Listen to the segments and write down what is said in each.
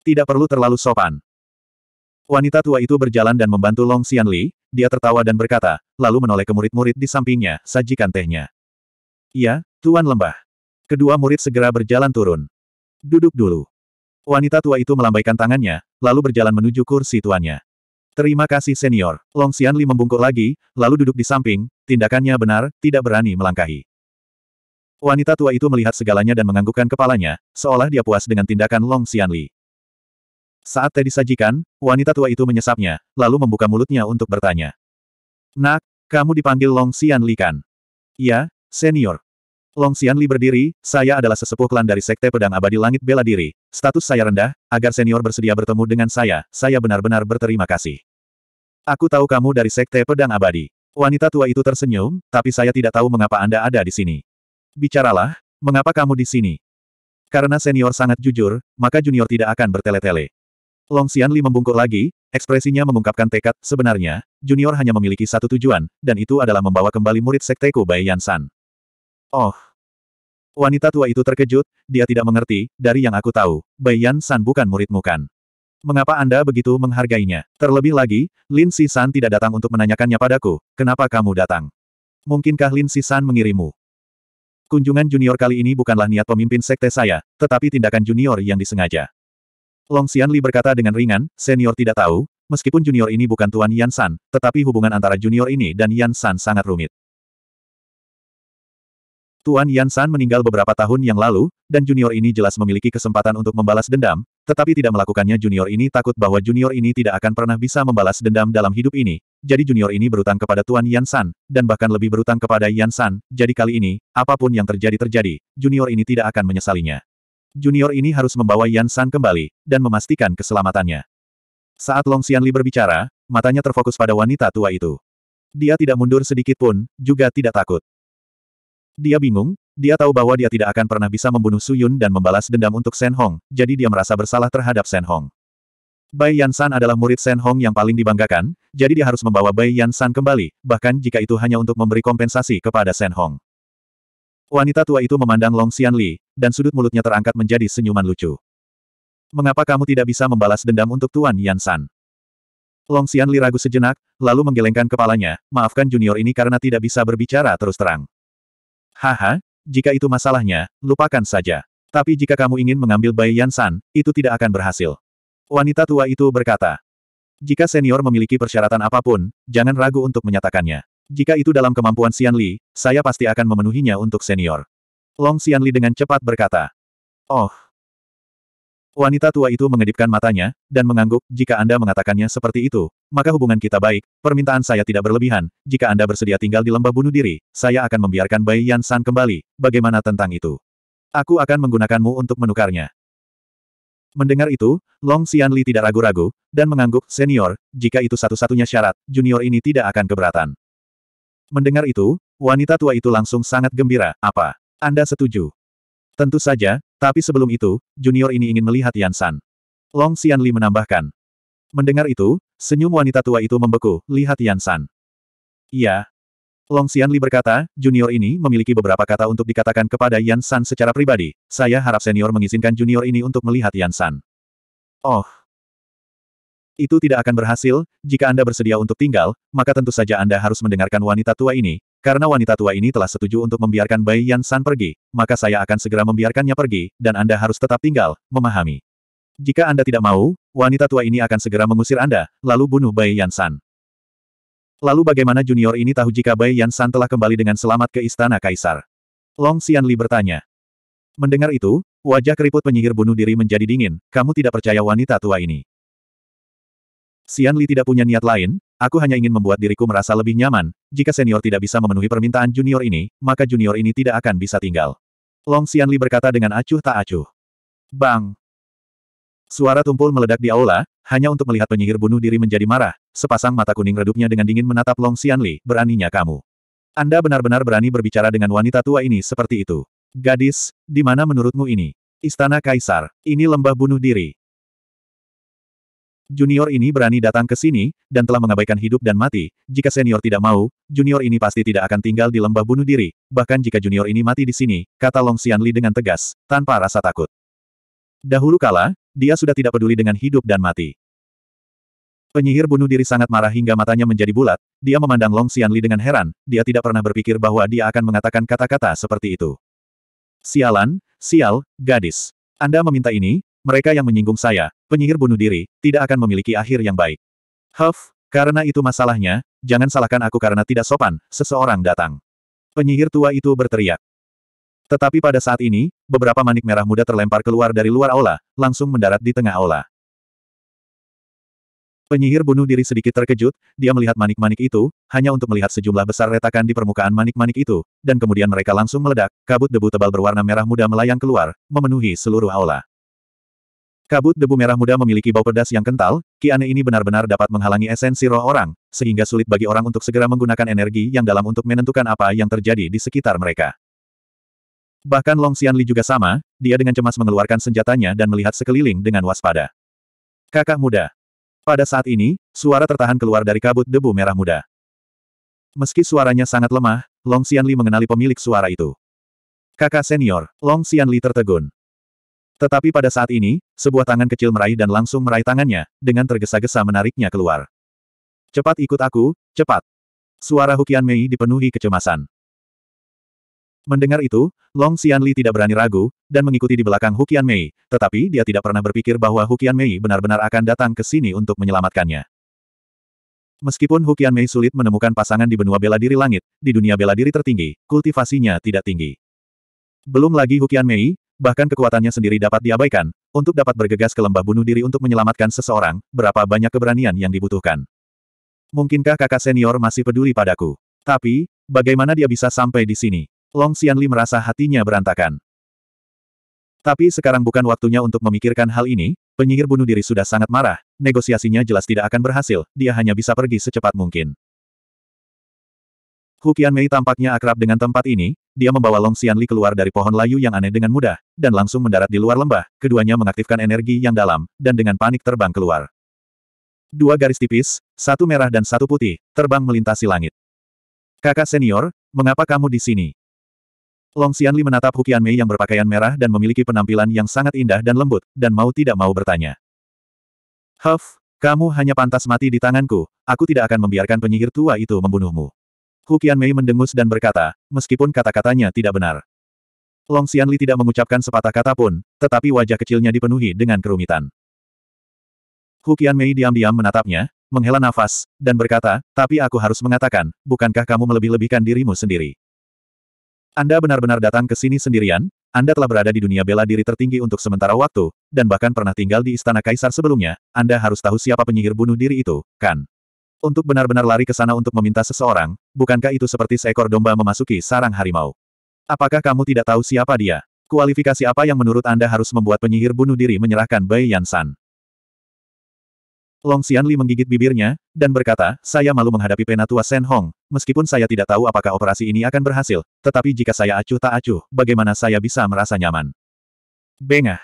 Tidak perlu terlalu sopan. Wanita tua itu berjalan dan membantu Long Xianli, dia tertawa dan berkata, lalu menoleh ke murid-murid di sampingnya, sajikan tehnya. Ya, Tuan Lembah. Kedua murid segera berjalan turun. Duduk dulu. Wanita tua itu melambaikan tangannya, lalu berjalan menuju kursi tuannya. Terima kasih senior. Long Xianli membungkuk lagi, lalu duduk di samping, tindakannya benar, tidak berani melangkahi. Wanita tua itu melihat segalanya dan menganggukkan kepalanya, seolah dia puas dengan tindakan Long Xianli. Saat teh disajikan, wanita tua itu menyesapnya, lalu membuka mulutnya untuk bertanya. Nak, kamu dipanggil Long Xian Li kan? Ya, senior. Long Xian Li berdiri, saya adalah sesepuh klan dari Sekte Pedang Abadi Langit Bela Diri. Status saya rendah, agar senior bersedia bertemu dengan saya, saya benar-benar berterima kasih. Aku tahu kamu dari Sekte Pedang Abadi. Wanita tua itu tersenyum, tapi saya tidak tahu mengapa Anda ada di sini. Bicaralah, mengapa kamu di sini? Karena senior sangat jujur, maka junior tidak akan bertele-tele. Long Xianli membungkuk lagi, ekspresinya mengungkapkan tekad, sebenarnya, Junior hanya memiliki satu tujuan, dan itu adalah membawa kembali murid sekteku Bai Yansan. Oh. Wanita tua itu terkejut, dia tidak mengerti, dari yang aku tahu, Bai Yansan bukan muridmu kan. Mengapa Anda begitu menghargainya? Terlebih lagi, Lin Sisan tidak datang untuk menanyakannya padaku, kenapa kamu datang? Mungkinkah Lin Sisan mengirimu? Kunjungan junior kali ini bukanlah niat pemimpin sekte saya, tetapi tindakan junior yang disengaja. Long Xianli berkata dengan ringan, senior tidak tahu, meskipun junior ini bukan Tuan Yan San, tetapi hubungan antara junior ini dan Yan San sangat rumit. Tuan Yan San meninggal beberapa tahun yang lalu, dan junior ini jelas memiliki kesempatan untuk membalas dendam, tetapi tidak melakukannya junior ini takut bahwa junior ini tidak akan pernah bisa membalas dendam dalam hidup ini, jadi junior ini berutang kepada Tuan Yan San, dan bahkan lebih berutang kepada Yan San, jadi kali ini, apapun yang terjadi terjadi, junior ini tidak akan menyesalinya. Junior ini harus membawa Yan San kembali, dan memastikan keselamatannya. Saat Long Xianli berbicara, matanya terfokus pada wanita tua itu. Dia tidak mundur sedikit pun, juga tidak takut. Dia bingung, dia tahu bahwa dia tidak akan pernah bisa membunuh Su Yun dan membalas dendam untuk Shen Hong, jadi dia merasa bersalah terhadap Shen Hong. Bai Yan San adalah murid Shen Hong yang paling dibanggakan, jadi dia harus membawa Bai Yan San kembali, bahkan jika itu hanya untuk memberi kompensasi kepada Shen Hong. Wanita tua itu memandang Long Xian Li, dan sudut mulutnya terangkat menjadi senyuman lucu. Mengapa kamu tidak bisa membalas dendam untuk Tuan Yan San? Long Xian Li ragu sejenak, lalu menggelengkan kepalanya, maafkan junior ini karena tidak bisa berbicara terus terang. Haha, jika itu masalahnya, lupakan saja. Tapi jika kamu ingin mengambil bayi Yan San, itu tidak akan berhasil. Wanita tua itu berkata. Jika senior memiliki persyaratan apapun, jangan ragu untuk menyatakannya. Jika itu dalam kemampuan Xian Li, saya pasti akan memenuhinya untuk senior. Long Xian Li dengan cepat berkata. Oh. Wanita tua itu mengedipkan matanya, dan mengangguk, jika Anda mengatakannya seperti itu, maka hubungan kita baik, permintaan saya tidak berlebihan, jika Anda bersedia tinggal di lembah bunuh diri, saya akan membiarkan Bai Yan San kembali, bagaimana tentang itu? Aku akan menggunakanmu untuk menukarnya. Mendengar itu, Long Li tidak ragu-ragu, dan mengangguk, senior, jika itu satu-satunya syarat, junior ini tidak akan keberatan. Mendengar itu, wanita tua itu langsung sangat gembira. Apa? Anda setuju? Tentu saja, tapi sebelum itu, junior ini ingin melihat Yan San. Long Xian Li menambahkan. Mendengar itu, senyum wanita tua itu membeku, lihat Yan San. Iya. Long Xian Li berkata, junior ini memiliki beberapa kata untuk dikatakan kepada Yan San secara pribadi. Saya harap senior mengizinkan junior ini untuk melihat Yan San. Oh, itu tidak akan berhasil, jika Anda bersedia untuk tinggal, maka tentu saja Anda harus mendengarkan wanita tua ini, karena wanita tua ini telah setuju untuk membiarkan Bai Yan San pergi, maka saya akan segera membiarkannya pergi, dan Anda harus tetap tinggal, memahami. Jika Anda tidak mau, wanita tua ini akan segera mengusir Anda, lalu bunuh Bai Yan San. Lalu bagaimana junior ini tahu jika Bai Yan San telah kembali dengan selamat ke Istana Kaisar? Long Xian Li bertanya. Mendengar itu, wajah keriput penyihir bunuh diri menjadi dingin, kamu tidak percaya wanita tua ini. Xian Li tidak punya niat lain, aku hanya ingin membuat diriku merasa lebih nyaman, jika senior tidak bisa memenuhi permintaan junior ini, maka junior ini tidak akan bisa tinggal. Long Xian Li berkata dengan acuh tak acuh. Bang! Suara tumpul meledak di aula, hanya untuk melihat penyihir bunuh diri menjadi marah, sepasang mata kuning redupnya dengan dingin menatap Long Xian Li, beraninya kamu. Anda benar-benar berani berbicara dengan wanita tua ini seperti itu. Gadis, di mana menurutmu ini? Istana Kaisar, ini lembah bunuh diri. Junior ini berani datang ke sini, dan telah mengabaikan hidup dan mati. Jika senior tidak mau, junior ini pasti tidak akan tinggal di lembah bunuh diri, bahkan jika junior ini mati di sini, kata Long Xianli dengan tegas, tanpa rasa takut. Dahulu kala, dia sudah tidak peduli dengan hidup dan mati. Penyihir bunuh diri sangat marah hingga matanya menjadi bulat, dia memandang Long Xianli dengan heran, dia tidak pernah berpikir bahwa dia akan mengatakan kata-kata seperti itu. Sialan, sial, gadis. Anda meminta ini, mereka yang menyinggung saya, penyihir bunuh diri, tidak akan memiliki akhir yang baik. Huff, karena itu masalahnya, jangan salahkan aku karena tidak sopan, seseorang datang. Penyihir tua itu berteriak. Tetapi pada saat ini, beberapa manik merah muda terlempar keluar dari luar aula, langsung mendarat di tengah aula. Penyihir bunuh diri sedikit terkejut, dia melihat manik-manik itu, hanya untuk melihat sejumlah besar retakan di permukaan manik-manik itu, dan kemudian mereka langsung meledak, kabut debu tebal berwarna merah muda melayang keluar, memenuhi seluruh aula. Kabut debu merah muda memiliki bau pedas yang kental, ki ini benar-benar dapat menghalangi esensi roh orang, sehingga sulit bagi orang untuk segera menggunakan energi yang dalam untuk menentukan apa yang terjadi di sekitar mereka. Bahkan Long Xian Li juga sama, dia dengan cemas mengeluarkan senjatanya dan melihat sekeliling dengan waspada. Kakak muda. Pada saat ini, suara tertahan keluar dari kabut debu merah muda. Meski suaranya sangat lemah, Long Xian Li mengenali pemilik suara itu. Kakak senior, Long Xian Li tertegun. Tetapi pada saat ini, sebuah tangan kecil meraih dan langsung meraih tangannya, dengan tergesa-gesa menariknya keluar. Cepat ikut aku, cepat. Suara Hukian Mei dipenuhi kecemasan. Mendengar itu, Long Xianli tidak berani ragu, dan mengikuti di belakang Hukian Mei, tetapi dia tidak pernah berpikir bahwa Hukian Mei benar-benar akan datang ke sini untuk menyelamatkannya. Meskipun Hukian Mei sulit menemukan pasangan di benua bela diri langit, di dunia bela diri tertinggi, kultivasinya tidak tinggi. Belum lagi Hukian Mei, bahkan kekuatannya sendiri dapat diabaikan, untuk dapat bergegas ke lembah bunuh diri untuk menyelamatkan seseorang, berapa banyak keberanian yang dibutuhkan. Mungkinkah kakak senior masih peduli padaku? Tapi, bagaimana dia bisa sampai di sini? Long Xianli merasa hatinya berantakan. Tapi sekarang bukan waktunya untuk memikirkan hal ini, penyihir bunuh diri sudah sangat marah, negosiasinya jelas tidak akan berhasil, dia hanya bisa pergi secepat mungkin. Hukian Mei tampaknya akrab dengan tempat ini, dia membawa Long Xianli keluar dari pohon layu yang aneh dengan mudah, dan langsung mendarat di luar lembah, keduanya mengaktifkan energi yang dalam, dan dengan panik terbang keluar. Dua garis tipis, satu merah dan satu putih, terbang melintasi langit. Kakak senior, mengapa kamu di sini? Long Xianli menatap Hukian Mei yang berpakaian merah dan memiliki penampilan yang sangat indah dan lembut, dan mau tidak mau bertanya. Huff, kamu hanya pantas mati di tanganku, aku tidak akan membiarkan penyihir tua itu membunuhmu. Hukian Mei mendengus dan berkata, meskipun kata-katanya tidak benar. Long Xianli tidak mengucapkan sepatah kata pun, tetapi wajah kecilnya dipenuhi dengan kerumitan. Hukian Mei diam-diam menatapnya, menghela nafas, dan berkata, tapi aku harus mengatakan, bukankah kamu melebih-lebihkan dirimu sendiri? Anda benar-benar datang ke sini sendirian, Anda telah berada di dunia bela diri tertinggi untuk sementara waktu, dan bahkan pernah tinggal di istana kaisar sebelumnya, Anda harus tahu siapa penyihir bunuh diri itu, kan? Untuk benar-benar lari ke sana untuk meminta seseorang, bukankah itu seperti seekor domba memasuki sarang harimau? Apakah kamu tidak tahu siapa dia? Kualifikasi apa yang menurut Anda harus membuat penyihir bunuh diri menyerahkan Bai Yansan? Long Xianli menggigit bibirnya, dan berkata, saya malu menghadapi penatua Shen Hong, meskipun saya tidak tahu apakah operasi ini akan berhasil, tetapi jika saya acuh tak acuh, bagaimana saya bisa merasa nyaman? Bengah.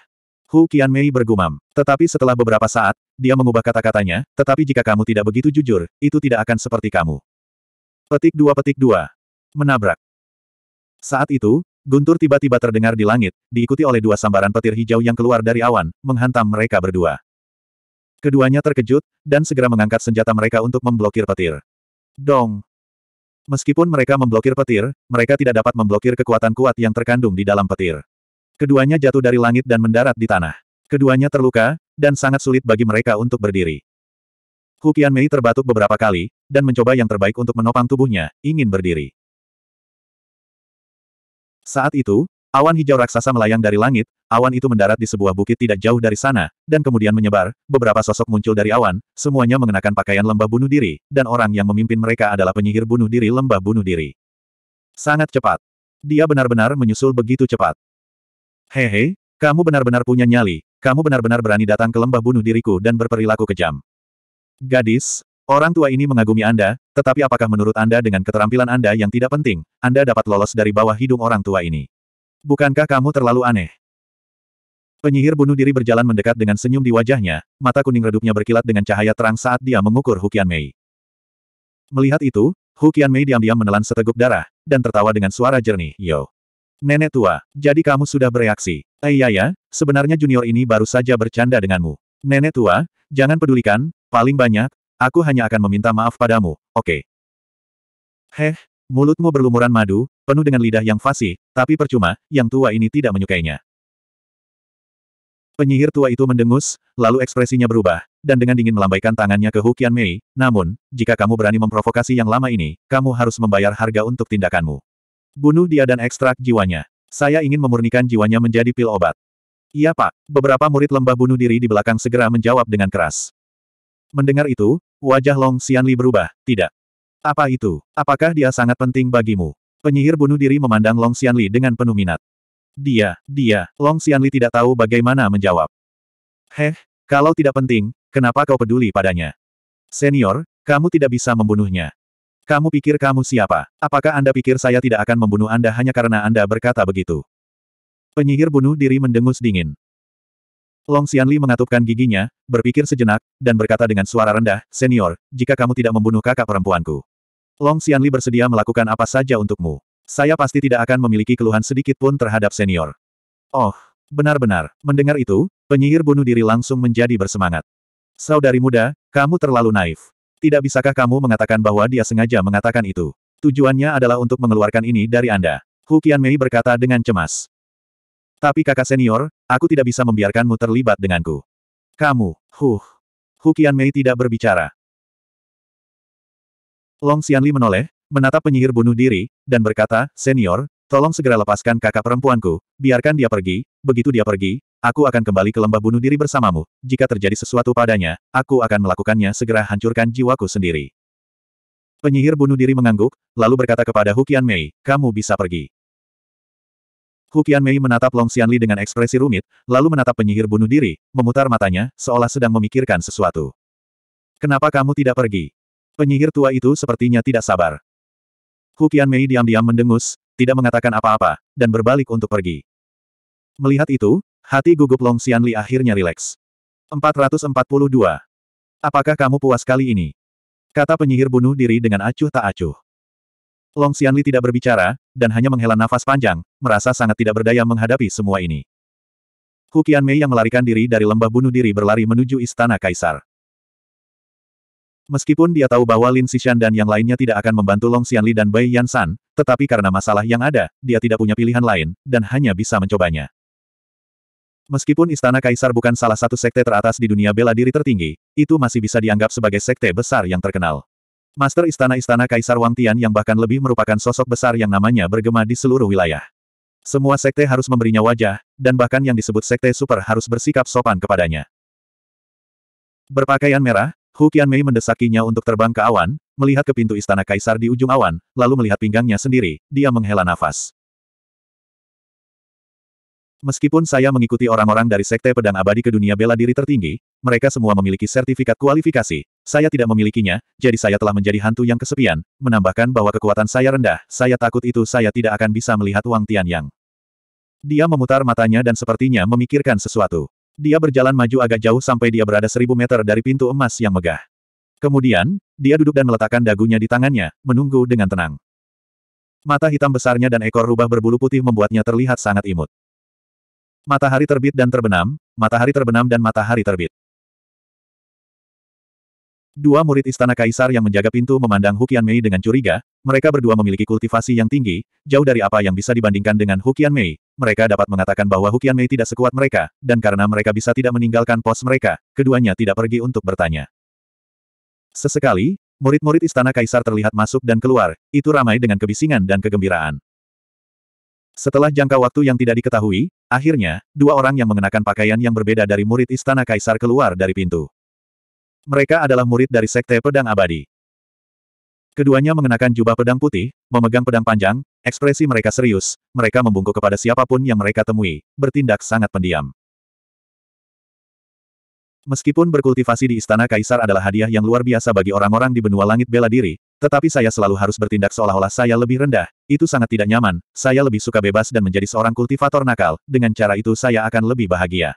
Hu Mei bergumam. Tetapi setelah beberapa saat, dia mengubah kata-katanya, tetapi jika kamu tidak begitu jujur, itu tidak akan seperti kamu. Petik dua petik dua. Menabrak. Saat itu, guntur tiba-tiba terdengar di langit, diikuti oleh dua sambaran petir hijau yang keluar dari awan, menghantam mereka berdua. Keduanya terkejut, dan segera mengangkat senjata mereka untuk memblokir petir. Dong! Meskipun mereka memblokir petir, mereka tidak dapat memblokir kekuatan kuat yang terkandung di dalam petir. Keduanya jatuh dari langit dan mendarat di tanah. Keduanya terluka, dan sangat sulit bagi mereka untuk berdiri. Hu Mei terbatuk beberapa kali, dan mencoba yang terbaik untuk menopang tubuhnya, ingin berdiri. Saat itu, awan hijau raksasa melayang dari langit, awan itu mendarat di sebuah bukit tidak jauh dari sana, dan kemudian menyebar, beberapa sosok muncul dari awan, semuanya mengenakan pakaian lembah bunuh diri, dan orang yang memimpin mereka adalah penyihir bunuh diri lembah bunuh diri. Sangat cepat. Dia benar-benar menyusul begitu cepat. Hehe, kamu benar-benar punya nyali, kamu benar-benar berani datang ke lembah bunuh diriku dan berperilaku kejam. Gadis, orang tua ini mengagumi Anda, tetapi apakah menurut Anda dengan keterampilan Anda yang tidak penting, Anda dapat lolos dari bawah hidung orang tua ini? Bukankah kamu terlalu aneh? Penyihir bunuh diri berjalan mendekat dengan senyum di wajahnya, mata kuning redupnya berkilat dengan cahaya terang saat dia mengukur Hukian Mei. Melihat itu, Hukian Mei diam-diam menelan seteguk darah, dan tertawa dengan suara jernih, Yo. Nenek tua, jadi kamu sudah bereaksi. Eh iya, ya, sebenarnya junior ini baru saja bercanda denganmu. Nenek tua, jangan pedulikan, paling banyak, aku hanya akan meminta maaf padamu, oke. Okay. Heh, mulutmu berlumuran madu, penuh dengan lidah yang fasih, tapi percuma, yang tua ini tidak menyukainya. Penyihir tua itu mendengus, lalu ekspresinya berubah, dan dengan dingin melambaikan tangannya ke Hukian Mei, namun, jika kamu berani memprovokasi yang lama ini, kamu harus membayar harga untuk tindakanmu. Bunuh dia dan ekstrak jiwanya. Saya ingin memurnikan jiwanya menjadi pil obat. Iya pak, beberapa murid lembah bunuh diri di belakang segera menjawab dengan keras. Mendengar itu, wajah Long Xianli berubah, tidak. Apa itu? Apakah dia sangat penting bagimu? Penyihir bunuh diri memandang Long Xianli dengan penuh minat. Dia, dia, Long Xianli tidak tahu bagaimana menjawab. Heh, kalau tidak penting, kenapa kau peduli padanya? Senior, kamu tidak bisa membunuhnya. Kamu pikir kamu siapa? Apakah Anda pikir saya tidak akan membunuh Anda hanya karena Anda berkata begitu? Penyihir bunuh diri mendengus dingin. Long Xianli mengatupkan giginya, berpikir sejenak, dan berkata dengan suara rendah, Senior, jika kamu tidak membunuh kakak perempuanku. Long Xianli bersedia melakukan apa saja untukmu. Saya pasti tidak akan memiliki keluhan sedikit pun terhadap senior. Oh, benar-benar. Mendengar itu, penyihir bunuh diri langsung menjadi bersemangat. Saudari muda, kamu terlalu naif. Tidak bisakah kamu mengatakan bahwa dia sengaja mengatakan itu? Tujuannya adalah untuk mengeluarkan ini dari Anda. Hu Mei berkata dengan cemas. Tapi kakak senior, aku tidak bisa membiarkanmu terlibat denganku. Kamu, huh. Hu Mei tidak berbicara. Long Xianli menoleh, menatap penyihir bunuh diri, dan berkata, Senior, tolong segera lepaskan kakak perempuanku, biarkan dia pergi, begitu dia pergi, Aku akan kembali ke lembah bunuh diri bersamamu. Jika terjadi sesuatu padanya, aku akan melakukannya segera hancurkan jiwaku sendiri. Penyihir bunuh diri mengangguk, lalu berkata kepada Hukian Mei, kamu bisa pergi. Hukian Mei menatap Long Xianli dengan ekspresi rumit, lalu menatap penyihir bunuh diri, memutar matanya, seolah sedang memikirkan sesuatu. Kenapa kamu tidak pergi? Penyihir tua itu sepertinya tidak sabar. Hukian Mei diam-diam mendengus, tidak mengatakan apa-apa, dan berbalik untuk pergi. Melihat itu, Hati gugup Long Xianli akhirnya rileks. 442. Apakah kamu puas kali ini? Kata penyihir bunuh diri dengan acuh tak acuh. Long Xianli tidak berbicara, dan hanya menghela nafas panjang, merasa sangat tidak berdaya menghadapi semua ini. Hu Mei yang melarikan diri dari lembah bunuh diri berlari menuju istana kaisar. Meskipun dia tahu bahwa Lin Xishan dan yang lainnya tidak akan membantu Long Xianli dan Bai Yansan, tetapi karena masalah yang ada, dia tidak punya pilihan lain, dan hanya bisa mencobanya. Meskipun Istana Kaisar bukan salah satu sekte teratas di dunia bela diri tertinggi, itu masih bisa dianggap sebagai sekte besar yang terkenal. Master Istana-Istana Kaisar Wang Tian yang bahkan lebih merupakan sosok besar yang namanya bergema di seluruh wilayah. Semua sekte harus memberinya wajah, dan bahkan yang disebut sekte super harus bersikap sopan kepadanya. Berpakaian merah, Hu Qianmei mendesakinya untuk terbang ke awan, melihat ke pintu Istana Kaisar di ujung awan, lalu melihat pinggangnya sendiri, dia menghela nafas. Meskipun saya mengikuti orang-orang dari Sekte Pedang Abadi ke dunia bela diri tertinggi, mereka semua memiliki sertifikat kualifikasi. Saya tidak memilikinya, jadi saya telah menjadi hantu yang kesepian, menambahkan bahwa kekuatan saya rendah, saya takut itu saya tidak akan bisa melihat Wang Tianyang. Dia memutar matanya dan sepertinya memikirkan sesuatu. Dia berjalan maju agak jauh sampai dia berada seribu meter dari pintu emas yang megah. Kemudian, dia duduk dan meletakkan dagunya di tangannya, menunggu dengan tenang. Mata hitam besarnya dan ekor rubah berbulu putih membuatnya terlihat sangat imut. Matahari terbit dan terbenam, matahari terbenam dan matahari terbit. Dua murid istana kaisar yang menjaga pintu memandang Hukian Mei dengan curiga, mereka berdua memiliki kultivasi yang tinggi, jauh dari apa yang bisa dibandingkan dengan Hukian Mei. Mereka dapat mengatakan bahwa Hukian Mei tidak sekuat mereka, dan karena mereka bisa tidak meninggalkan pos mereka, keduanya tidak pergi untuk bertanya. Sesekali, murid-murid istana kaisar terlihat masuk dan keluar, itu ramai dengan kebisingan dan kegembiraan. Setelah jangka waktu yang tidak diketahui, akhirnya, dua orang yang mengenakan pakaian yang berbeda dari murid Istana Kaisar keluar dari pintu. Mereka adalah murid dari Sekte Pedang Abadi. Keduanya mengenakan jubah pedang putih, memegang pedang panjang, ekspresi mereka serius, mereka membungkuk kepada siapapun yang mereka temui, bertindak sangat pendiam. Meskipun berkultivasi di istana kaisar adalah hadiah yang luar biasa bagi orang-orang di benua langit bela diri, tetapi saya selalu harus bertindak seolah-olah saya lebih rendah. Itu sangat tidak nyaman, saya lebih suka bebas dan menjadi seorang kultivator nakal, dengan cara itu saya akan lebih bahagia.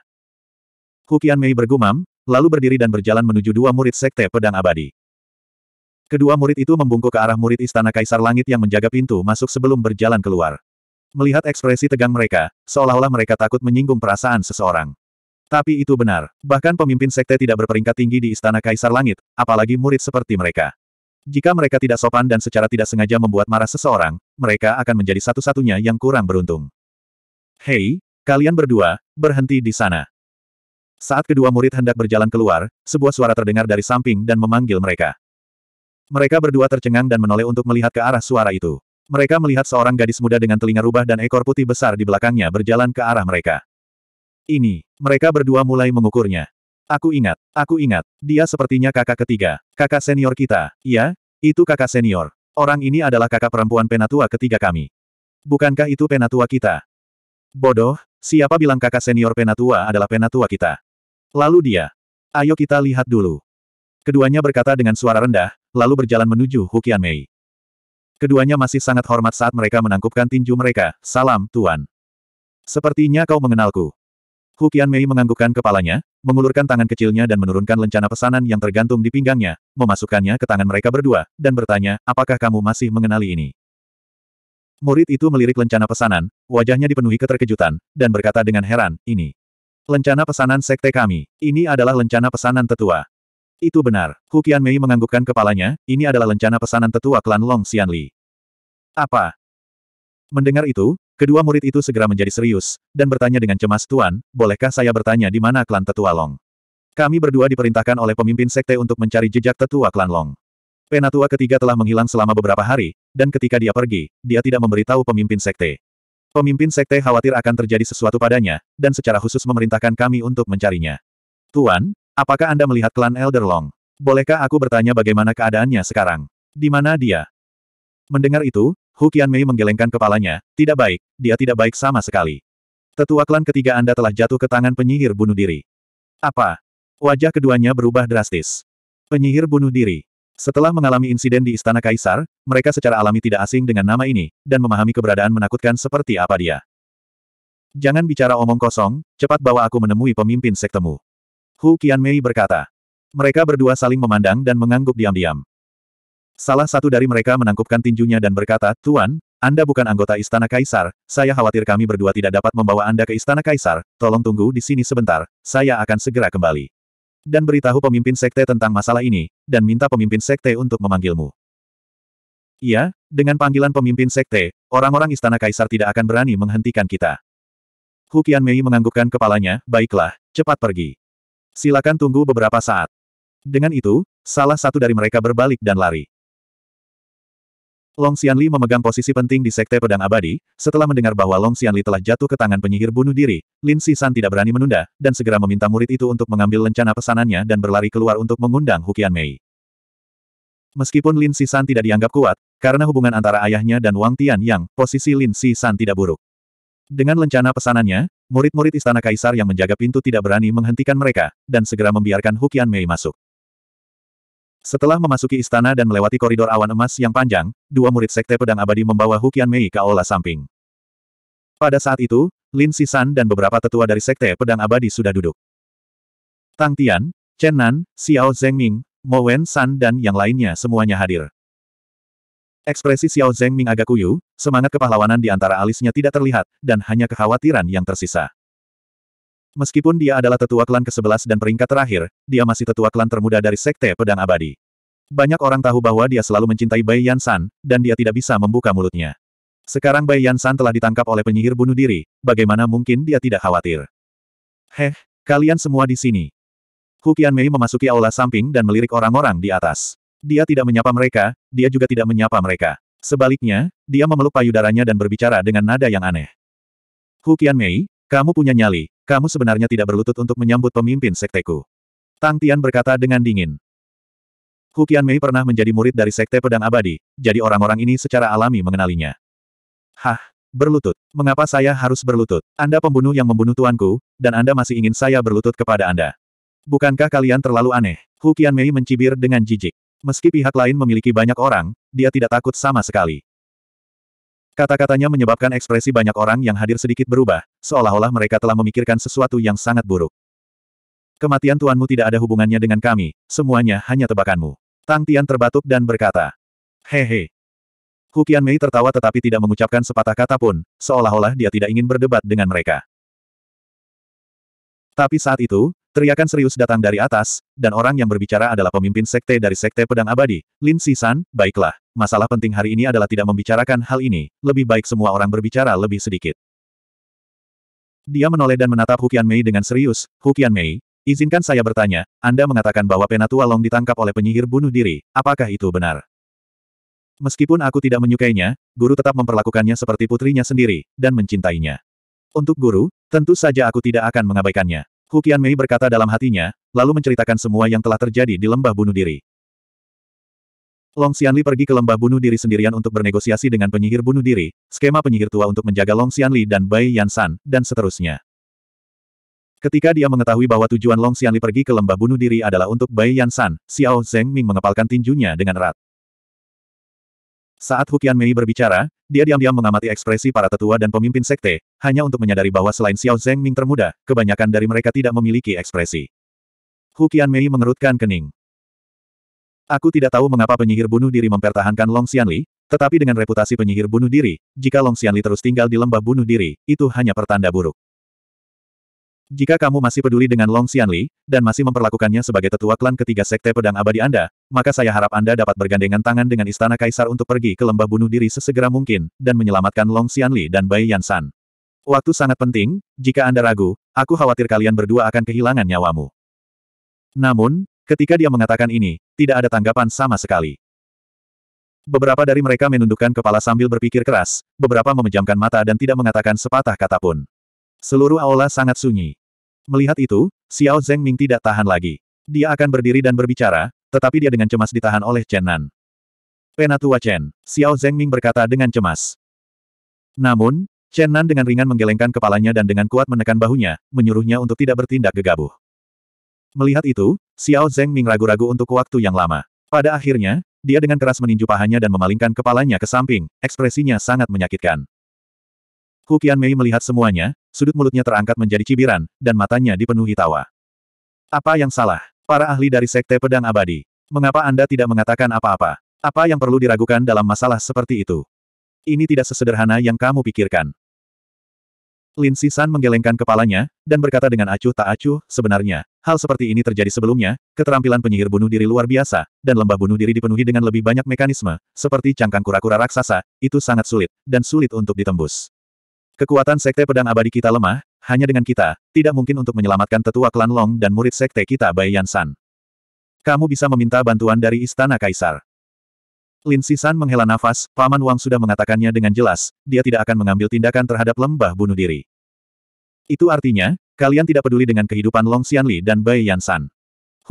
Hukian Mei bergumam, lalu berdiri dan berjalan menuju dua murid sekte pedang abadi. Kedua murid itu membungkuk ke arah murid istana kaisar langit yang menjaga pintu masuk sebelum berjalan keluar. Melihat ekspresi tegang mereka, seolah-olah mereka takut menyinggung perasaan seseorang. Tapi itu benar, bahkan pemimpin sekte tidak berperingkat tinggi di istana Kaisar Langit, apalagi murid seperti mereka. Jika mereka tidak sopan dan secara tidak sengaja membuat marah seseorang, mereka akan menjadi satu-satunya yang kurang beruntung. Hei, kalian berdua, berhenti di sana. Saat kedua murid hendak berjalan keluar, sebuah suara terdengar dari samping dan memanggil mereka. Mereka berdua tercengang dan menoleh untuk melihat ke arah suara itu. Mereka melihat seorang gadis muda dengan telinga rubah dan ekor putih besar di belakangnya berjalan ke arah mereka. Ini, mereka berdua mulai mengukurnya. Aku ingat, aku ingat, dia sepertinya kakak ketiga, kakak senior kita, Ya, itu kakak senior. Orang ini adalah kakak perempuan penatua ketiga kami. Bukankah itu penatua kita? Bodoh, siapa bilang kakak senior penatua adalah penatua kita? Lalu dia, ayo kita lihat dulu. Keduanya berkata dengan suara rendah, lalu berjalan menuju Hukian Mei. Keduanya masih sangat hormat saat mereka menangkupkan tinju mereka, salam, Tuan. Sepertinya kau mengenalku. Hukian Mei menganggukkan kepalanya, mengulurkan tangan kecilnya dan menurunkan lencana pesanan yang tergantung di pinggangnya, memasukkannya ke tangan mereka berdua, dan bertanya, apakah kamu masih mengenali ini? Murid itu melirik lencana pesanan, wajahnya dipenuhi keterkejutan, dan berkata dengan heran, ini. Lencana pesanan sekte kami, ini adalah lencana pesanan tetua. Itu benar, Hukian Mei menganggukkan kepalanya, ini adalah lencana pesanan tetua klan Long Xianli. Apa? Mendengar itu, Kedua murid itu segera menjadi serius, dan bertanya dengan cemas, Tuan, bolehkah saya bertanya di mana klan tetua Long? Kami berdua diperintahkan oleh pemimpin sekte untuk mencari jejak tetua klan Long. Penatua ketiga telah menghilang selama beberapa hari, dan ketika dia pergi, dia tidak memberitahu pemimpin sekte. Pemimpin sekte khawatir akan terjadi sesuatu padanya, dan secara khusus memerintahkan kami untuk mencarinya. Tuan, apakah Anda melihat klan Elder Long? Bolehkah aku bertanya bagaimana keadaannya sekarang? Di mana dia? Mendengar itu, Hu Qianmei menggelengkan kepalanya, tidak baik, dia tidak baik sama sekali. Tetua klan ketiga Anda telah jatuh ke tangan penyihir bunuh diri. Apa? Wajah keduanya berubah drastis. Penyihir bunuh diri. Setelah mengalami insiden di Istana Kaisar, mereka secara alami tidak asing dengan nama ini, dan memahami keberadaan menakutkan seperti apa dia. Jangan bicara omong kosong, cepat bawa aku menemui pemimpin sektemu. Hu Qianmei berkata. Mereka berdua saling memandang dan mengangguk diam-diam. Salah satu dari mereka menangkupkan tinjunya dan berkata, Tuan, Anda bukan anggota Istana Kaisar, saya khawatir kami berdua tidak dapat membawa Anda ke Istana Kaisar, tolong tunggu di sini sebentar, saya akan segera kembali. Dan beritahu pemimpin sekte tentang masalah ini, dan minta pemimpin sekte untuk memanggilmu. Iya, dengan panggilan pemimpin sekte, orang-orang istana kaisar tidak akan berani menghentikan kita. Hu Qianmei menganggukkan kepalanya, baiklah, cepat pergi. Silakan tunggu beberapa saat. Dengan itu, salah satu dari mereka berbalik dan lari. Long Xianli memegang posisi penting di Sekte Pedang Abadi, setelah mendengar bahwa Long Xianli telah jatuh ke tangan penyihir bunuh diri, Lin San tidak berani menunda, dan segera meminta murid itu untuk mengambil lencana pesanannya dan berlari keluar untuk mengundang Hukian Mei. Meskipun Lin San tidak dianggap kuat, karena hubungan antara ayahnya dan Wang Tian Yang, posisi Lin San tidak buruk. Dengan lencana pesanannya, murid-murid Istana Kaisar yang menjaga pintu tidak berani menghentikan mereka, dan segera membiarkan Hukian Mei masuk. Setelah memasuki istana dan melewati koridor awan emas yang panjang, dua murid sekte pedang abadi membawa Hukian Mei ke aula samping. Pada saat itu, Lin Sisan dan beberapa tetua dari sekte pedang abadi sudah duduk. Tang Tian, Chen Nan, Xiao Zhengming, Mo Wen San dan yang lainnya semuanya hadir. Ekspresi Xiao Zhengming agak kuyu, semangat kepahlawanan di antara alisnya tidak terlihat, dan hanya kekhawatiran yang tersisa. Meskipun dia adalah tetua klan ke-11 dan peringkat terakhir, dia masih tetua klan termuda dari Sekte Pedang Abadi. Banyak orang tahu bahwa dia selalu mencintai Bai Yansan, dan dia tidak bisa membuka mulutnya. Sekarang Bai Yansan telah ditangkap oleh penyihir bunuh diri, bagaimana mungkin dia tidak khawatir? Heh, kalian semua di sini. Hukian Mei memasuki aula samping dan melirik orang-orang di atas. Dia tidak menyapa mereka, dia juga tidak menyapa mereka. Sebaliknya, dia memeluk payudaranya dan berbicara dengan nada yang aneh. Hukian Mei, kamu punya nyali, kamu sebenarnya tidak berlutut untuk menyambut pemimpin sekteku. Tang Tian berkata dengan dingin. Hu Mei pernah menjadi murid dari sekte pedang abadi, jadi orang-orang ini secara alami mengenalinya. Hah, berlutut. Mengapa saya harus berlutut? Anda pembunuh yang membunuh tuanku, dan Anda masih ingin saya berlutut kepada Anda. Bukankah kalian terlalu aneh? Hu Mei mencibir dengan jijik. Meski pihak lain memiliki banyak orang, dia tidak takut sama sekali. Kata-katanya menyebabkan ekspresi banyak orang yang hadir sedikit berubah, seolah-olah mereka telah memikirkan sesuatu yang sangat buruk. Kematian tuanmu tidak ada hubungannya dengan kami, semuanya hanya tebakanmu. Tang Tian terbatuk dan berkata. Hehe. Hukian Mei tertawa tetapi tidak mengucapkan sepatah kata pun, seolah-olah dia tidak ingin berdebat dengan mereka. Tapi saat itu, Teriakan serius datang dari atas, dan orang yang berbicara adalah pemimpin sekte dari sekte pedang abadi, Lin Sisan, baiklah, masalah penting hari ini adalah tidak membicarakan hal ini, lebih baik semua orang berbicara lebih sedikit. Dia menoleh dan menatap Hukian Mei dengan serius, Hukian Mei, izinkan saya bertanya, Anda mengatakan bahwa Penatua Long ditangkap oleh penyihir bunuh diri, apakah itu benar? Meskipun aku tidak menyukainya, guru tetap memperlakukannya seperti putrinya sendiri, dan mencintainya. Untuk guru, tentu saja aku tidak akan mengabaikannya. Hukian Mei berkata dalam hatinya, lalu menceritakan semua yang telah terjadi di lembah bunuh diri. Long Xianli pergi ke lembah bunuh diri sendirian untuk bernegosiasi dengan penyihir bunuh diri, skema penyihir tua untuk menjaga Long Xianli dan Bai Yansan, dan seterusnya. Ketika dia mengetahui bahwa tujuan Long Xianli pergi ke lembah bunuh diri adalah untuk Bai Yansan, Xiao Zheng Ming mengepalkan tinjunya dengan erat. Saat Hukian Mei berbicara, dia diam-diam mengamati ekspresi para tetua dan pemimpin sekte, hanya untuk menyadari bahwa selain Xiao Zeng Ming termuda, kebanyakan dari mereka tidak memiliki ekspresi. Hukian Mei mengerutkan kening. Aku tidak tahu mengapa penyihir bunuh diri mempertahankan Long Xianli, tetapi dengan reputasi penyihir bunuh diri, jika Long Xianli terus tinggal di lembah bunuh diri, itu hanya pertanda buruk. Jika kamu masih peduli dengan Long Xianli, dan masih memperlakukannya sebagai tetua klan ketiga sekte pedang abadi Anda, maka saya harap Anda dapat bergandengan tangan dengan Istana Kaisar untuk pergi ke lembah bunuh diri sesegera mungkin, dan menyelamatkan Long Xianli dan Bai Yansan. Waktu sangat penting, jika Anda ragu, aku khawatir kalian berdua akan kehilangan nyawamu. Namun, ketika dia mengatakan ini, tidak ada tanggapan sama sekali. Beberapa dari mereka menundukkan kepala sambil berpikir keras, beberapa memejamkan mata dan tidak mengatakan sepatah kata pun. Seluruh aula sangat sunyi. Melihat itu, Xiao Zeng Ming tidak tahan lagi. Dia akan berdiri dan berbicara, tetapi dia dengan cemas ditahan oleh Chen Nan. Penatua Chen, Xiao Zeng Ming berkata dengan cemas. Namun, Chen Nan dengan ringan menggelengkan kepalanya dan dengan kuat menekan bahunya, menyuruhnya untuk tidak bertindak gegabah. Melihat itu, Xiao Zeng Ming ragu-ragu untuk waktu yang lama. Pada akhirnya, dia dengan keras meninju pahanya dan memalingkan kepalanya ke samping, ekspresinya sangat menyakitkan. Hu Mei melihat semuanya, sudut mulutnya terangkat menjadi cibiran, dan matanya dipenuhi tawa. Apa yang salah? Para ahli dari Sekte Pedang Abadi. Mengapa Anda tidak mengatakan apa-apa? Apa yang perlu diragukan dalam masalah seperti itu? Ini tidak sesederhana yang kamu pikirkan. Lin Sisan menggelengkan kepalanya, dan berkata dengan acuh tak acuh, sebenarnya, hal seperti ini terjadi sebelumnya, keterampilan penyihir bunuh diri luar biasa, dan lembah bunuh diri dipenuhi dengan lebih banyak mekanisme, seperti cangkang kura-kura raksasa, itu sangat sulit, dan sulit untuk ditembus. Kekuatan sekte pedang abadi kita lemah, hanya dengan kita, tidak mungkin untuk menyelamatkan tetua klan Long dan murid sekte kita Bai Yansan. Kamu bisa meminta bantuan dari Istana Kaisar. Lin Sisan menghela nafas, Paman Wang sudah mengatakannya dengan jelas, dia tidak akan mengambil tindakan terhadap lembah bunuh diri. Itu artinya, kalian tidak peduli dengan kehidupan Long Xianli dan Bai Yansan.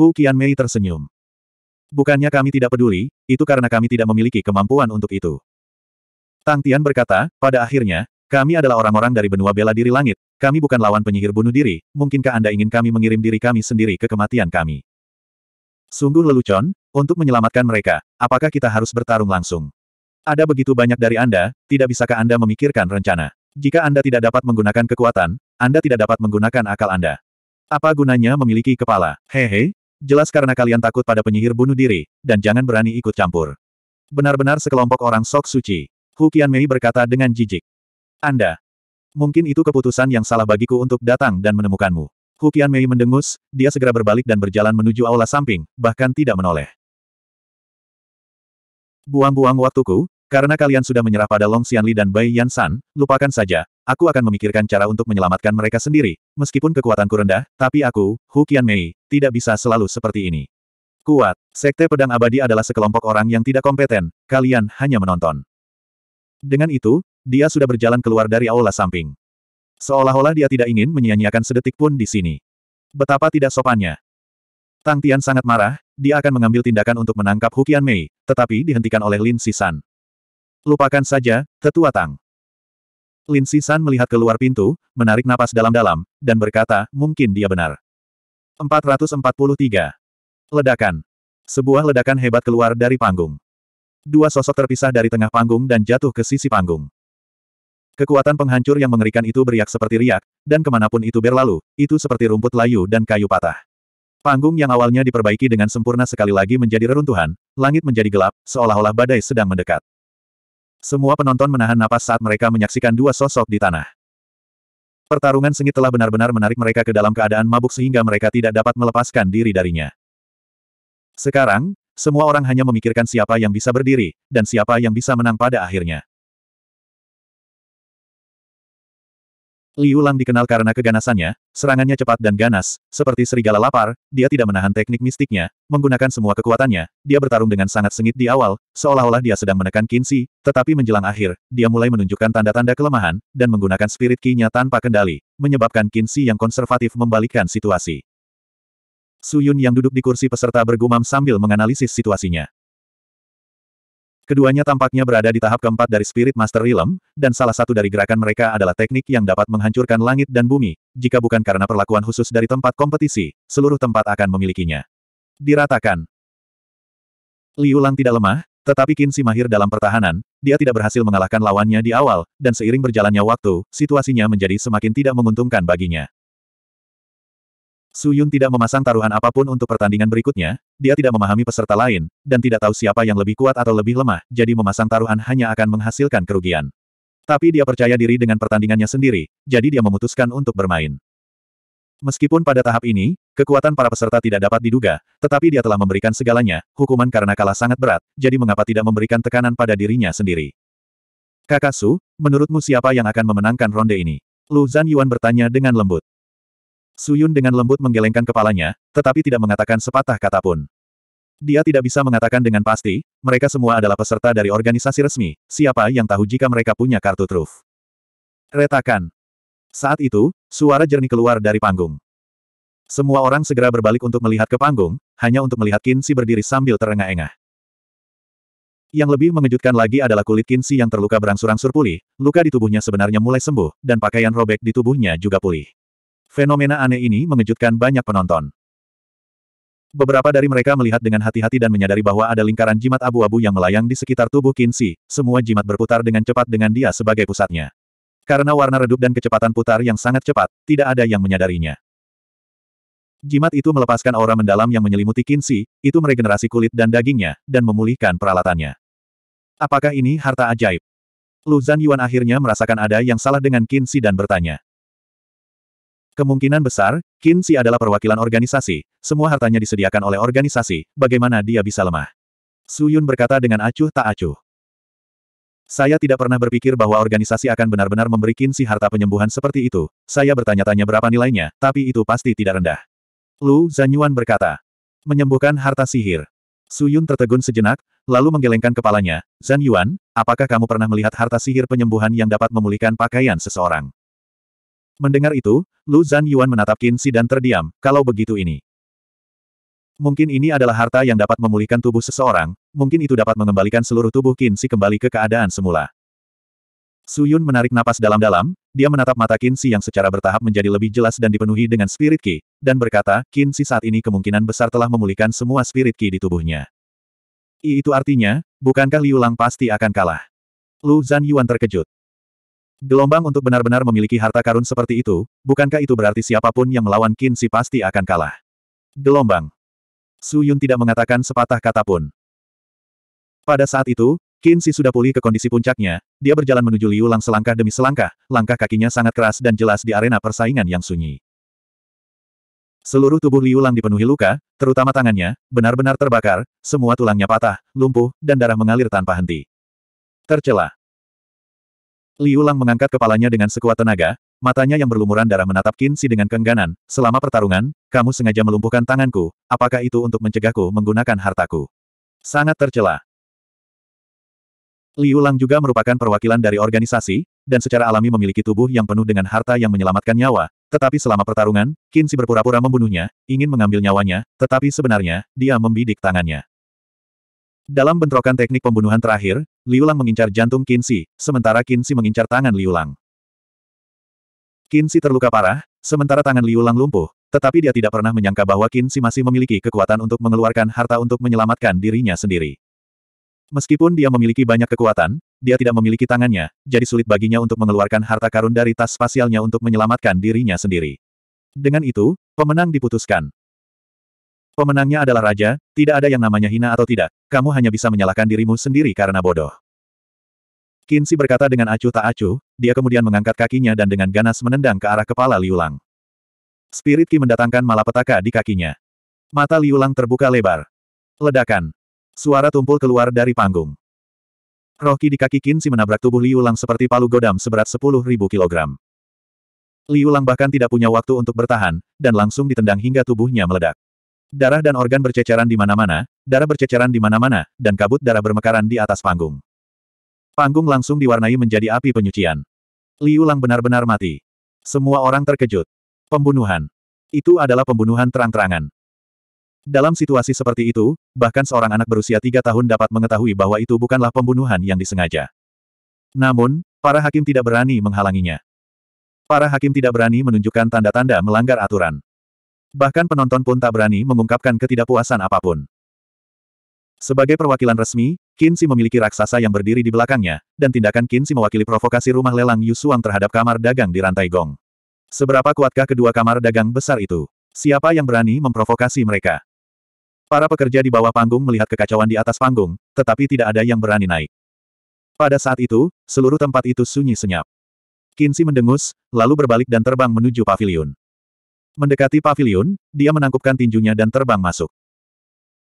Hu Qianmei tersenyum. Bukannya kami tidak peduli, itu karena kami tidak memiliki kemampuan untuk itu. Tang Tian berkata, pada akhirnya, kami adalah orang-orang dari benua bela diri langit, kami bukan lawan penyihir bunuh diri, mungkinkah Anda ingin kami mengirim diri kami sendiri ke kematian kami? Sungguh lelucon, untuk menyelamatkan mereka, apakah kita harus bertarung langsung? Ada begitu banyak dari Anda, tidak bisakah Anda memikirkan rencana? Jika Anda tidak dapat menggunakan kekuatan, Anda tidak dapat menggunakan akal Anda. Apa gunanya memiliki kepala? Hehe, jelas karena kalian takut pada penyihir bunuh diri, dan jangan berani ikut campur. Benar-benar sekelompok orang sok suci. Hu Qianmei berkata dengan jijik. Anda. Mungkin itu keputusan yang salah bagiku untuk datang dan menemukanmu. Hukian Mei mendengus, dia segera berbalik dan berjalan menuju aula samping, bahkan tidak menoleh. Buang-buang waktuku, karena kalian sudah menyerah pada Long Xianli dan Bai Yansan, lupakan saja, aku akan memikirkan cara untuk menyelamatkan mereka sendiri, meskipun kekuatanku rendah, tapi aku, Hukian Mei, tidak bisa selalu seperti ini. Kuat, Sekte Pedang Abadi adalah sekelompok orang yang tidak kompeten, kalian hanya menonton. Dengan itu, dia sudah berjalan keluar dari aula samping. Seolah-olah dia tidak ingin menyia-nyiakan sedetik pun di sini. Betapa tidak sopannya. Tang Tian sangat marah, dia akan mengambil tindakan untuk menangkap Hukian Mei, tetapi dihentikan oleh Lin Sisan. Lupakan saja, tetua Tang. Lin Sisan melihat keluar pintu, menarik napas dalam-dalam, dan berkata, mungkin dia benar. 443. Ledakan. Sebuah ledakan hebat keluar dari panggung. Dua sosok terpisah dari tengah panggung dan jatuh ke sisi panggung. Kekuatan penghancur yang mengerikan itu beriak seperti riak, dan kemanapun itu berlalu, itu seperti rumput layu dan kayu patah. Panggung yang awalnya diperbaiki dengan sempurna sekali lagi menjadi reruntuhan, langit menjadi gelap, seolah-olah badai sedang mendekat. Semua penonton menahan napas saat mereka menyaksikan dua sosok di tanah. Pertarungan sengit telah benar-benar menarik mereka ke dalam keadaan mabuk sehingga mereka tidak dapat melepaskan diri darinya. Sekarang, semua orang hanya memikirkan siapa yang bisa berdiri, dan siapa yang bisa menang pada akhirnya. Liu Lang dikenal karena keganasannya, serangannya cepat dan ganas, seperti serigala lapar, dia tidak menahan teknik mistiknya, menggunakan semua kekuatannya, dia bertarung dengan sangat sengit di awal, seolah-olah dia sedang menekan Kinsi, tetapi menjelang akhir, dia mulai menunjukkan tanda-tanda kelemahan, dan menggunakan spirit ki-nya tanpa kendali, menyebabkan Kinsi yang konservatif membalikkan situasi. Suyun yang duduk di kursi peserta bergumam sambil menganalisis situasinya. Keduanya tampaknya berada di tahap keempat dari Spirit Master Realm, dan salah satu dari gerakan mereka adalah teknik yang dapat menghancurkan langit dan bumi, jika bukan karena perlakuan khusus dari tempat kompetisi, seluruh tempat akan memilikinya. Diratakan. Liu Lang tidak lemah, tetapi Qin Si mahir dalam pertahanan, dia tidak berhasil mengalahkan lawannya di awal, dan seiring berjalannya waktu, situasinya menjadi semakin tidak menguntungkan baginya. Su Yun tidak memasang taruhan apapun untuk pertandingan berikutnya, dia tidak memahami peserta lain, dan tidak tahu siapa yang lebih kuat atau lebih lemah, jadi memasang taruhan hanya akan menghasilkan kerugian. Tapi dia percaya diri dengan pertandingannya sendiri, jadi dia memutuskan untuk bermain. Meskipun pada tahap ini, kekuatan para peserta tidak dapat diduga, tetapi dia telah memberikan segalanya, hukuman karena kalah sangat berat, jadi mengapa tidak memberikan tekanan pada dirinya sendiri. Kakak Su, menurutmu siapa yang akan memenangkan ronde ini? Lu Zan Yuan bertanya dengan lembut. Suyun dengan lembut menggelengkan kepalanya, tetapi tidak mengatakan sepatah kata pun. Dia tidak bisa mengatakan dengan pasti, mereka semua adalah peserta dari organisasi resmi, siapa yang tahu jika mereka punya kartu truf. Retakan. Saat itu, suara jernih keluar dari panggung. Semua orang segera berbalik untuk melihat ke panggung, hanya untuk melihat Kinsi berdiri sambil terengah-engah. Yang lebih mengejutkan lagi adalah kulit Kinsi yang terluka berangsur-angsur pulih, luka di tubuhnya sebenarnya mulai sembuh, dan pakaian robek di tubuhnya juga pulih. Fenomena aneh ini mengejutkan banyak penonton. Beberapa dari mereka melihat dengan hati-hati dan menyadari bahwa ada lingkaran jimat abu-abu yang melayang di sekitar tubuh Kinsi, semua jimat berputar dengan cepat dengan dia sebagai pusatnya. Karena warna redup dan kecepatan putar yang sangat cepat, tidak ada yang menyadarinya. Jimat itu melepaskan aura mendalam yang menyelimuti Kinsi, itu meregenerasi kulit dan dagingnya, dan memulihkan peralatannya. Apakah ini harta ajaib? Lu Zan Yuan akhirnya merasakan ada yang salah dengan Kinsi dan bertanya. Kemungkinan besar, Qin Xi adalah perwakilan organisasi, semua hartanya disediakan oleh organisasi, bagaimana dia bisa lemah? Su Yun berkata dengan acuh tak acuh. Saya tidak pernah berpikir bahwa organisasi akan benar-benar memberi Qin Xi harta penyembuhan seperti itu, saya bertanya-tanya berapa nilainya, tapi itu pasti tidak rendah. Lu Zanyuan berkata, menyembuhkan harta sihir. Su Yun tertegun sejenak, lalu menggelengkan kepalanya, Zanyuan, apakah kamu pernah melihat harta sihir penyembuhan yang dapat memulihkan pakaian seseorang? Mendengar itu, Lu Zhan Yuan menatap Qin Si dan terdiam, kalau begitu ini. Mungkin ini adalah harta yang dapat memulihkan tubuh seseorang, mungkin itu dapat mengembalikan seluruh tubuh Qin Si kembali ke keadaan semula. Su Yun menarik napas dalam-dalam, dia menatap mata Qin Si yang secara bertahap menjadi lebih jelas dan dipenuhi dengan spirit Qi, dan berkata, Qin Si saat ini kemungkinan besar telah memulihkan semua spirit Qi di tubuhnya. I itu artinya, bukankah Liu Lang pasti akan kalah? Lu Zhan Yuan terkejut. Gelombang untuk benar-benar memiliki harta karun seperti itu, bukankah itu berarti siapapun yang melawan Qin Si pasti akan kalah? Gelombang. Su Yun tidak mengatakan sepatah kata pun. Pada saat itu, Qin Si sudah pulih ke kondisi puncaknya, dia berjalan menuju Liu Lang selangkah demi selangkah, langkah kakinya sangat keras dan jelas di arena persaingan yang sunyi. Seluruh tubuh Liu Lang dipenuhi luka, terutama tangannya, benar-benar terbakar, semua tulangnya patah, lumpuh, dan darah mengalir tanpa henti. Tercela. Liu Lang mengangkat kepalanya dengan sekuat tenaga, matanya yang berlumuran darah menatap Qin Kinsi dengan kengganan, selama pertarungan, kamu sengaja melumpuhkan tanganku, apakah itu untuk mencegahku menggunakan hartaku? Sangat tercela. Liu Lang juga merupakan perwakilan dari organisasi, dan secara alami memiliki tubuh yang penuh dengan harta yang menyelamatkan nyawa, tetapi selama pertarungan, Qin Kinsi berpura-pura membunuhnya, ingin mengambil nyawanya, tetapi sebenarnya, dia membidik tangannya. Dalam bentrokan teknik pembunuhan terakhir, Liulang mengincar jantung Kinsi, sementara Kinsi mengincar tangan Liulang. Kinsi terluka parah, sementara tangan Liulang lumpuh, tetapi dia tidak pernah menyangka bahwa Kinsi masih memiliki kekuatan untuk mengeluarkan harta untuk menyelamatkan dirinya sendiri. Meskipun dia memiliki banyak kekuatan, dia tidak memiliki tangannya, jadi sulit baginya untuk mengeluarkan harta karun dari tas spasialnya untuk menyelamatkan dirinya sendiri. Dengan itu, pemenang diputuskan. Pemenangnya adalah raja, tidak ada yang namanya hina atau tidak, kamu hanya bisa menyalahkan dirimu sendiri karena bodoh. Kinsi berkata dengan acuh tak acuh, dia kemudian mengangkat kakinya dan dengan ganas menendang ke arah kepala Liulang. Spirit Ki mendatangkan malapetaka di kakinya. Mata Liulang terbuka lebar. Ledakan. Suara tumpul keluar dari panggung. Roh Ki di kaki Kinsi menabrak tubuh Liulang seperti palu godam seberat 10.000 kilogram. Liulang bahkan tidak punya waktu untuk bertahan, dan langsung ditendang hingga tubuhnya meledak. Darah dan organ berceceran di mana-mana, darah berceceran di mana-mana, dan kabut darah bermekaran di atas panggung. Panggung langsung diwarnai menjadi api penyucian. Liu Lang benar-benar mati. Semua orang terkejut. Pembunuhan. Itu adalah pembunuhan terang-terangan. Dalam situasi seperti itu, bahkan seorang anak berusia tiga tahun dapat mengetahui bahwa itu bukanlah pembunuhan yang disengaja. Namun, para hakim tidak berani menghalanginya. Para hakim tidak berani menunjukkan tanda-tanda melanggar aturan. Bahkan penonton pun tak berani mengungkapkan ketidakpuasan apapun. Sebagai perwakilan resmi, Kinsi memiliki raksasa yang berdiri di belakangnya, dan tindakan Kinsi mewakili provokasi rumah lelang Yusuang terhadap kamar dagang di Rantai Gong. Seberapa kuatkah kedua kamar dagang besar itu? Siapa yang berani memprovokasi mereka? Para pekerja di bawah panggung melihat kekacauan di atas panggung, tetapi tidak ada yang berani naik. Pada saat itu, seluruh tempat itu sunyi senyap. Kinsi mendengus, lalu berbalik dan terbang menuju pavilion. Mendekati pavilion, dia menangkupkan tinjunya dan terbang masuk.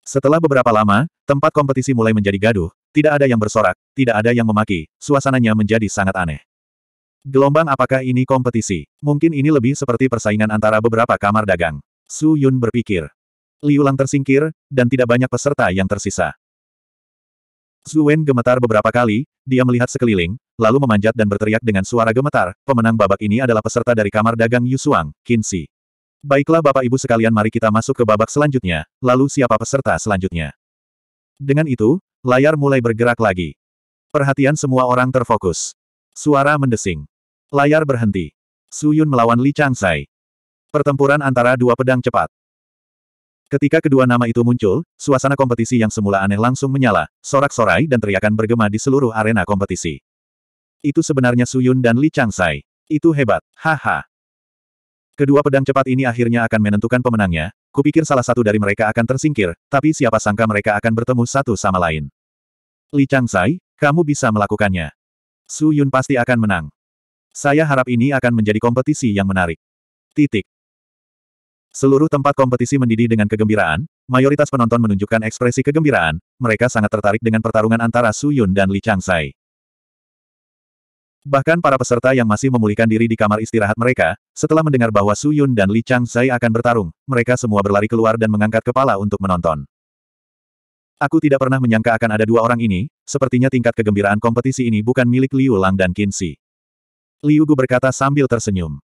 Setelah beberapa lama, tempat kompetisi mulai menjadi gaduh, tidak ada yang bersorak, tidak ada yang memaki, suasananya menjadi sangat aneh. Gelombang apakah ini kompetisi? Mungkin ini lebih seperti persaingan antara beberapa kamar dagang. Su Yun berpikir. Liu Lang tersingkir, dan tidak banyak peserta yang tersisa. Su Wen gemetar beberapa kali, dia melihat sekeliling, lalu memanjat dan berteriak dengan suara gemetar, pemenang babak ini adalah peserta dari kamar dagang Yusuang, Qin Shi. Baiklah Bapak Ibu sekalian mari kita masuk ke babak selanjutnya, lalu siapa peserta selanjutnya? Dengan itu, layar mulai bergerak lagi. Perhatian semua orang terfokus. Suara mendesing. Layar berhenti. Suyun melawan Li Changsai. Pertempuran antara dua pedang cepat. Ketika kedua nama itu muncul, suasana kompetisi yang semula aneh langsung menyala, sorak-sorai dan teriakan bergema di seluruh arena kompetisi. Itu sebenarnya Suyun dan Li Changsai. Itu hebat, haha. Kedua pedang cepat ini akhirnya akan menentukan pemenangnya, kupikir salah satu dari mereka akan tersingkir, tapi siapa sangka mereka akan bertemu satu sama lain. Li Changsai, kamu bisa melakukannya. Su Yun pasti akan menang. Saya harap ini akan menjadi kompetisi yang menarik. Titik. Seluruh tempat kompetisi mendidih dengan kegembiraan, mayoritas penonton menunjukkan ekspresi kegembiraan, mereka sangat tertarik dengan pertarungan antara Su Yun dan Li Changsai. Bahkan para peserta yang masih memulihkan diri di kamar istirahat mereka, setelah mendengar bahwa Su Yun dan Li Chang Zai akan bertarung, mereka semua berlari keluar dan mengangkat kepala untuk menonton. Aku tidak pernah menyangka akan ada dua orang ini, sepertinya tingkat kegembiraan kompetisi ini bukan milik Liu Lang dan Qin Shi. Liu Gu berkata sambil tersenyum.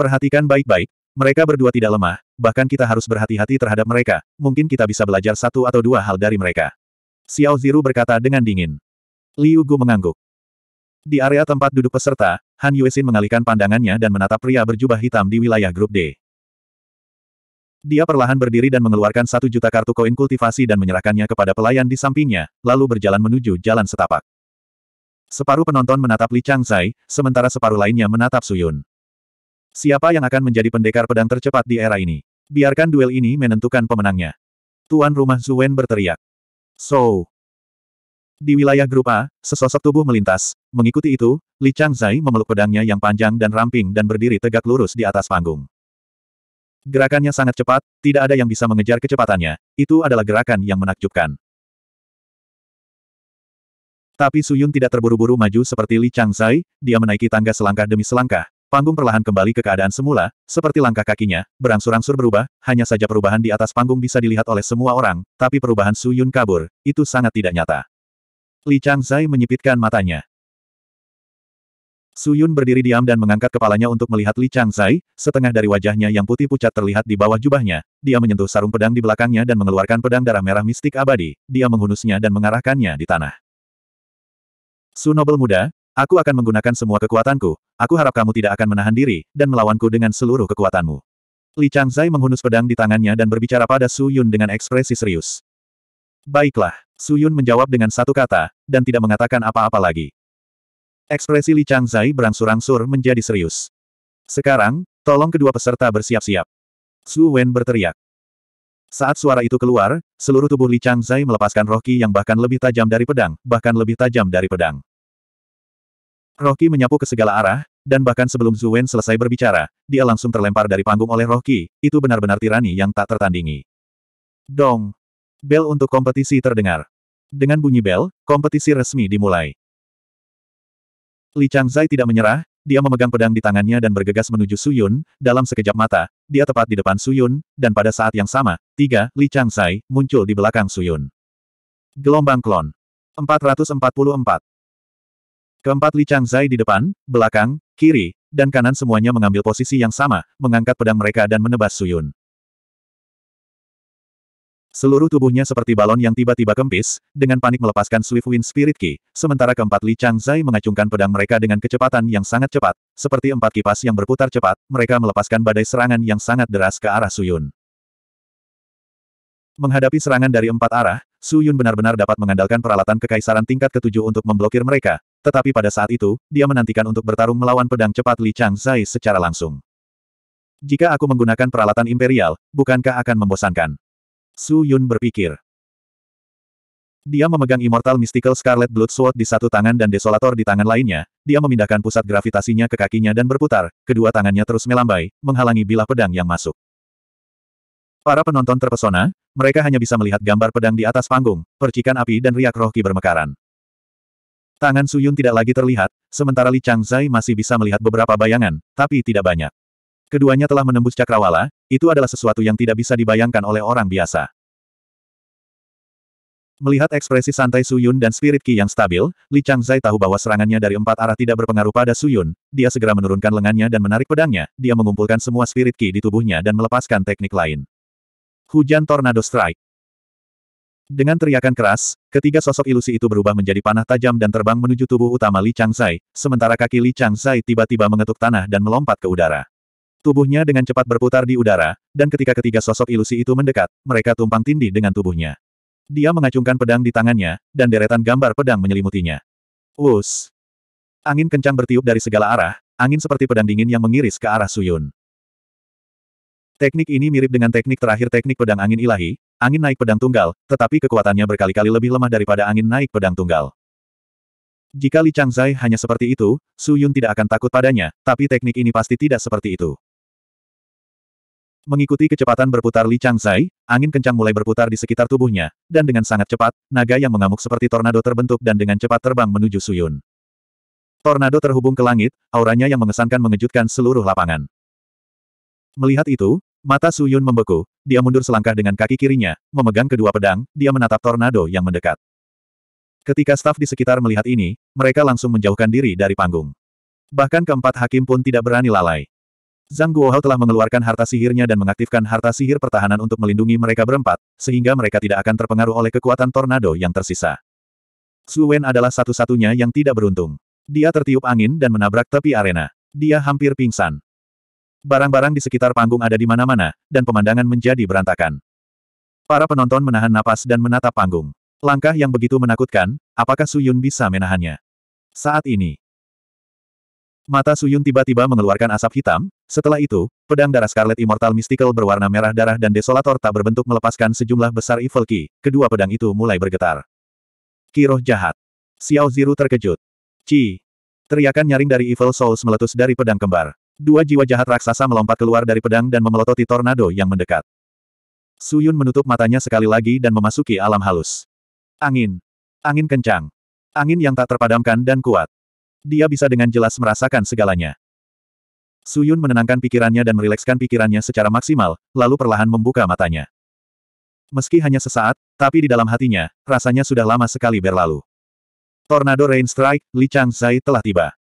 Perhatikan baik-baik, mereka berdua tidak lemah, bahkan kita harus berhati-hati terhadap mereka, mungkin kita bisa belajar satu atau dua hal dari mereka. Xiao Ziru berkata dengan dingin. Liu Gu mengangguk. Di area tempat duduk peserta, Han Yuesin mengalihkan pandangannya dan menatap pria berjubah hitam di wilayah grup D. Dia perlahan berdiri dan mengeluarkan satu juta kartu koin kultivasi dan menyerahkannya kepada pelayan di sampingnya, lalu berjalan menuju jalan setapak. Separuh penonton menatap Li Changzai, sementara separuh lainnya menatap Su Yun. Siapa yang akan menjadi pendekar pedang tercepat di era ini? Biarkan duel ini menentukan pemenangnya. Tuan rumah Zuwen berteriak. So, di wilayah grup A, sesosok tubuh melintas. Mengikuti itu, Li Changzai memeluk pedangnya yang panjang dan ramping dan berdiri tegak lurus di atas panggung. Gerakannya sangat cepat, tidak ada yang bisa mengejar kecepatannya. Itu adalah gerakan yang menakjubkan. Tapi Su Yun tidak terburu-buru maju seperti Li Changzai, dia menaiki tangga selangkah demi selangkah. Panggung perlahan kembali ke keadaan semula, seperti langkah kakinya, berangsur-angsur berubah, hanya saja perubahan di atas panggung bisa dilihat oleh semua orang, tapi perubahan Su Yun kabur, itu sangat tidak nyata. Li Changzai menyipitkan matanya. Su Yun berdiri diam dan mengangkat kepalanya untuk melihat Li Changzai, setengah dari wajahnya yang putih pucat terlihat di bawah jubahnya. Dia menyentuh sarung pedang di belakangnya dan mengeluarkan pedang darah merah mistik abadi. Dia menghunusnya dan mengarahkannya di tanah. Su Noble muda, aku akan menggunakan semua kekuatanku. Aku harap kamu tidak akan menahan diri, dan melawanku dengan seluruh kekuatanmu. Li Changzai menghunus pedang di tangannya dan berbicara pada Su Yun dengan ekspresi serius. Baiklah. Suyun menjawab dengan satu kata, dan tidak mengatakan apa-apa lagi. Ekspresi Li Changzai berangsur-angsur menjadi serius. Sekarang, tolong kedua peserta bersiap-siap. Su Wen berteriak. Saat suara itu keluar, seluruh tubuh Li Changzai melepaskan Rocky yang bahkan lebih tajam dari pedang, bahkan lebih tajam dari pedang. Rocky menyapu ke segala arah, dan bahkan sebelum Wen selesai berbicara, dia langsung terlempar dari panggung oleh Rocky, itu benar-benar tirani yang tak tertandingi. Dong! Bel untuk kompetisi terdengar. Dengan bunyi bel, kompetisi resmi dimulai. Li Changzai tidak menyerah, dia memegang pedang di tangannya dan bergegas menuju Su Yun. dalam sekejap mata, dia tepat di depan Su Yun, dan pada saat yang sama, tiga, Li Changzai, muncul di belakang Su Yun. Gelombang klon. 444. Keempat Li Changzai di depan, belakang, kiri, dan kanan semuanya mengambil posisi yang sama, mengangkat pedang mereka dan menebas Su Yun. Seluruh tubuhnya seperti balon yang tiba-tiba kempis, dengan panik melepaskan Swift Wind Spirit Key, sementara keempat Li Changzai mengacungkan pedang mereka dengan kecepatan yang sangat cepat. Seperti empat kipas yang berputar cepat, mereka melepaskan badai serangan yang sangat deras ke arah Su Yun. Menghadapi serangan dari empat arah, Su Yun benar-benar dapat mengandalkan peralatan kekaisaran tingkat ketujuh untuk memblokir mereka, tetapi pada saat itu, dia menantikan untuk bertarung melawan pedang cepat Li Changzai secara langsung. Jika aku menggunakan peralatan imperial, bukankah akan membosankan? Su Yun berpikir. Dia memegang Immortal Mystical Scarlet Blood Sword di satu tangan dan Desolator di tangan lainnya, dia memindahkan pusat gravitasinya ke kakinya dan berputar, kedua tangannya terus melambai, menghalangi bilah pedang yang masuk. Para penonton terpesona, mereka hanya bisa melihat gambar pedang di atas panggung, percikan api dan riak rohki bermekaran. Tangan Suyun tidak lagi terlihat, sementara Li Chang Zai masih bisa melihat beberapa bayangan, tapi tidak banyak. Keduanya telah menembus cakrawala, itu adalah sesuatu yang tidak bisa dibayangkan oleh orang biasa. Melihat ekspresi santai Suyun dan spirit Qi yang stabil, Li Changzai tahu bahwa serangannya dari empat arah tidak berpengaruh pada Suyun. Dia segera menurunkan lengannya dan menarik pedangnya. Dia mengumpulkan semua spirit Qi di tubuhnya dan melepaskan teknik lain. Hujan Tornado Strike. Dengan teriakan keras, ketiga sosok ilusi itu berubah menjadi panah tajam dan terbang menuju tubuh utama Li Changzai, sementara kaki Li Changzai tiba-tiba mengetuk tanah dan melompat ke udara. Tubuhnya dengan cepat berputar di udara, dan ketika ketiga sosok ilusi itu mendekat, mereka tumpang tindih dengan tubuhnya. Dia mengacungkan pedang di tangannya, dan deretan gambar pedang menyelimutinya. Wus! Angin kencang bertiup dari segala arah, angin seperti pedang dingin yang mengiris ke arah Suyun. Teknik ini mirip dengan teknik terakhir teknik pedang angin ilahi, angin naik pedang tunggal, tetapi kekuatannya berkali-kali lebih lemah daripada angin naik pedang tunggal. Jika Li Changzai hanya seperti itu, Suyun tidak akan takut padanya, tapi teknik ini pasti tidak seperti itu. Mengikuti kecepatan berputar Li Changzai, angin kencang mulai berputar di sekitar tubuhnya, dan dengan sangat cepat, naga yang mengamuk seperti tornado terbentuk dan dengan cepat terbang menuju Suyun. Tornado terhubung ke langit, auranya yang mengesankan mengejutkan seluruh lapangan. Melihat itu, mata Suyun membeku, dia mundur selangkah dengan kaki kirinya, memegang kedua pedang, dia menatap tornado yang mendekat. Ketika staf di sekitar melihat ini, mereka langsung menjauhkan diri dari panggung. Bahkan keempat hakim pun tidak berani lalai. Zhang Guohao telah mengeluarkan harta sihirnya dan mengaktifkan harta sihir pertahanan untuk melindungi mereka berempat, sehingga mereka tidak akan terpengaruh oleh kekuatan tornado yang tersisa. Su Wen adalah satu-satunya yang tidak beruntung. Dia tertiup angin dan menabrak tepi arena. Dia hampir pingsan. Barang-barang di sekitar panggung ada di mana-mana, dan pemandangan menjadi berantakan. Para penonton menahan napas dan menatap panggung. Langkah yang begitu menakutkan, apakah Su Yun bisa menahannya? Saat ini, Mata Suyun tiba-tiba mengeluarkan asap hitam, setelah itu, pedang darah Scarlet Immortal Mystical berwarna merah darah dan desolator tak berbentuk melepaskan sejumlah besar Evil Ki, kedua pedang itu mulai bergetar. Kiroh jahat. Xiao Ziru terkejut. Ci. Teriakan nyaring dari Evil Souls meletus dari pedang kembar. Dua jiwa jahat raksasa melompat keluar dari pedang dan memelototi tornado yang mendekat. Suyun menutup matanya sekali lagi dan memasuki alam halus. Angin. Angin kencang. Angin yang tak terpadamkan dan kuat. Dia bisa dengan jelas merasakan segalanya. Suyun menenangkan pikirannya dan merilekskan pikirannya secara maksimal, lalu perlahan membuka matanya. Meski hanya sesaat, tapi di dalam hatinya, rasanya sudah lama sekali berlalu. Tornado Rain Strike, Li Zai telah tiba.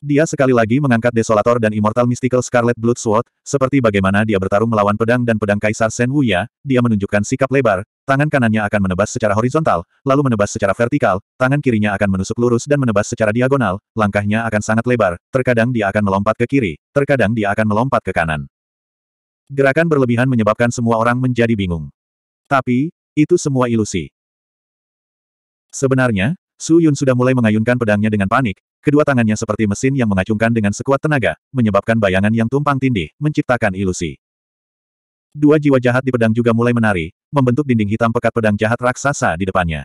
Dia sekali lagi mengangkat Desolator dan Immortal Mystical Scarlet Blood Sword, seperti bagaimana dia bertarung melawan pedang dan pedang Kaisar Shen Wuya, dia menunjukkan sikap lebar, tangan kanannya akan menebas secara horizontal, lalu menebas secara vertikal, tangan kirinya akan menusuk lurus dan menebas secara diagonal, langkahnya akan sangat lebar, terkadang dia akan melompat ke kiri, terkadang dia akan melompat ke kanan. Gerakan berlebihan menyebabkan semua orang menjadi bingung. Tapi, itu semua ilusi. Sebenarnya, Su Yun sudah mulai mengayunkan pedangnya dengan panik, Kedua tangannya seperti mesin yang mengacungkan dengan sekuat tenaga, menyebabkan bayangan yang tumpang tindih, menciptakan ilusi. Dua jiwa jahat di pedang juga mulai menari, membentuk dinding hitam pekat pedang jahat raksasa di depannya.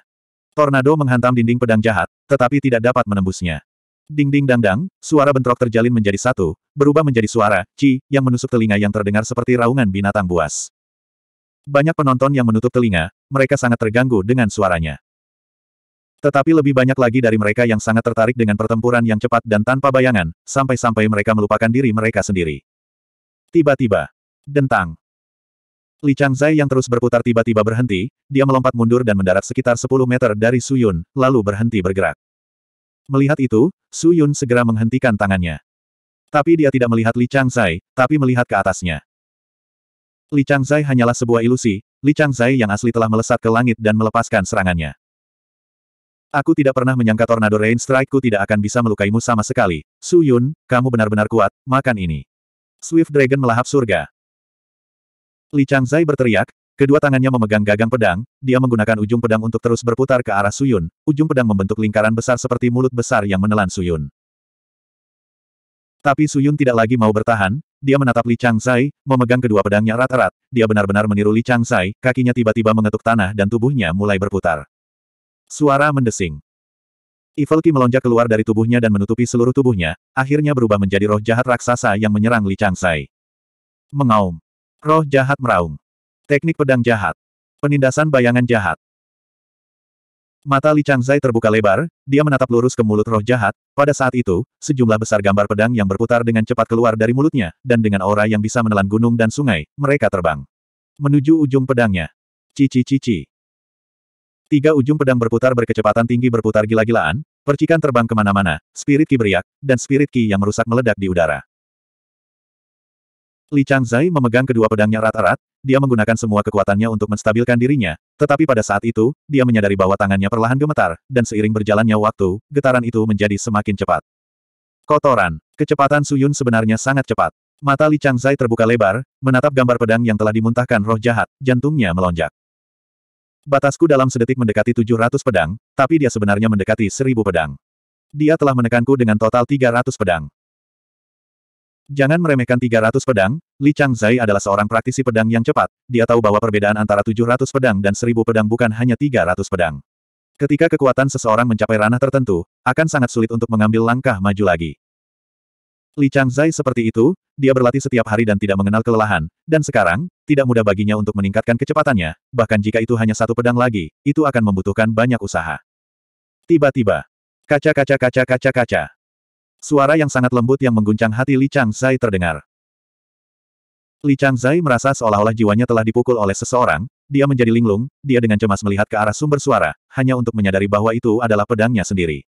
Tornado menghantam dinding pedang jahat, tetapi tidak dapat menembusnya. Dinding ding suara bentrok terjalin menjadi satu, berubah menjadi suara, ci, yang menusuk telinga yang terdengar seperti raungan binatang buas. Banyak penonton yang menutup telinga, mereka sangat terganggu dengan suaranya. Tetapi lebih banyak lagi dari mereka yang sangat tertarik dengan pertempuran yang cepat dan tanpa bayangan, sampai-sampai mereka melupakan diri mereka sendiri. Tiba-tiba. Dentang. Li Changzai yang terus berputar tiba-tiba berhenti, dia melompat mundur dan mendarat sekitar 10 meter dari Su Yun, lalu berhenti bergerak. Melihat itu, Su Yun segera menghentikan tangannya. Tapi dia tidak melihat Li Changzai, tapi melihat ke atasnya. Li Changzai hanyalah sebuah ilusi, Li Changzai yang asli telah melesat ke langit dan melepaskan serangannya. Aku tidak pernah menyangka Tornado Rain Strike-ku tidak akan bisa melukaimu sama sekali. Su Yun, kamu benar-benar kuat, makan ini. Swift Dragon melahap surga. Li Changzai berteriak, kedua tangannya memegang gagang pedang, dia menggunakan ujung pedang untuk terus berputar ke arah Su Yun, ujung pedang membentuk lingkaran besar seperti mulut besar yang menelan Su Yun. Tapi Su Yun tidak lagi mau bertahan, dia menatap Li Changzai, memegang kedua pedangnya rata-rata. dia benar-benar meniru Li Changzai, kakinya tiba-tiba mengetuk tanah dan tubuhnya mulai berputar. Suara mendesing. Evil Qi melonjak keluar dari tubuhnya dan menutupi seluruh tubuhnya, akhirnya berubah menjadi roh jahat raksasa yang menyerang Li Changsai. Mengaum. Roh jahat meraung. Teknik pedang jahat. Penindasan bayangan jahat. Mata Li Changzai terbuka lebar, dia menatap lurus ke mulut roh jahat, pada saat itu, sejumlah besar gambar pedang yang berputar dengan cepat keluar dari mulutnya, dan dengan aura yang bisa menelan gunung dan sungai, mereka terbang. Menuju ujung pedangnya. Cici-cici. Tiga ujung pedang berputar berkecepatan tinggi berputar gila-gilaan, percikan terbang kemana-mana, spirit ki beriak, dan spirit ki yang merusak meledak di udara. Li Changzai memegang kedua pedangnya rata-rat, dia menggunakan semua kekuatannya untuk menstabilkan dirinya, tetapi pada saat itu, dia menyadari bahwa tangannya perlahan gemetar, dan seiring berjalannya waktu, getaran itu menjadi semakin cepat. Kotoran. Kecepatan Suyun sebenarnya sangat cepat. Mata Li Changzai terbuka lebar, menatap gambar pedang yang telah dimuntahkan roh jahat, jantungnya melonjak. Batasku dalam sedetik mendekati 700 pedang, tapi dia sebenarnya mendekati 1000 pedang. Dia telah menekanku dengan total 300 pedang. Jangan meremehkan 300 pedang, Li Changzai adalah seorang praktisi pedang yang cepat, dia tahu bahwa perbedaan antara 700 pedang dan 1000 pedang bukan hanya 300 pedang. Ketika kekuatan seseorang mencapai ranah tertentu, akan sangat sulit untuk mengambil langkah maju lagi. Li Changzai seperti itu, dia berlatih setiap hari dan tidak mengenal kelelahan, dan sekarang, tidak mudah baginya untuk meningkatkan kecepatannya, bahkan jika itu hanya satu pedang lagi, itu akan membutuhkan banyak usaha. Tiba-tiba, kaca-kaca-kaca-kaca-kaca. Suara yang sangat lembut yang mengguncang hati Li Changzai terdengar. Li Changzai merasa seolah-olah jiwanya telah dipukul oleh seseorang, dia menjadi linglung, dia dengan cemas melihat ke arah sumber suara, hanya untuk menyadari bahwa itu adalah pedangnya sendiri.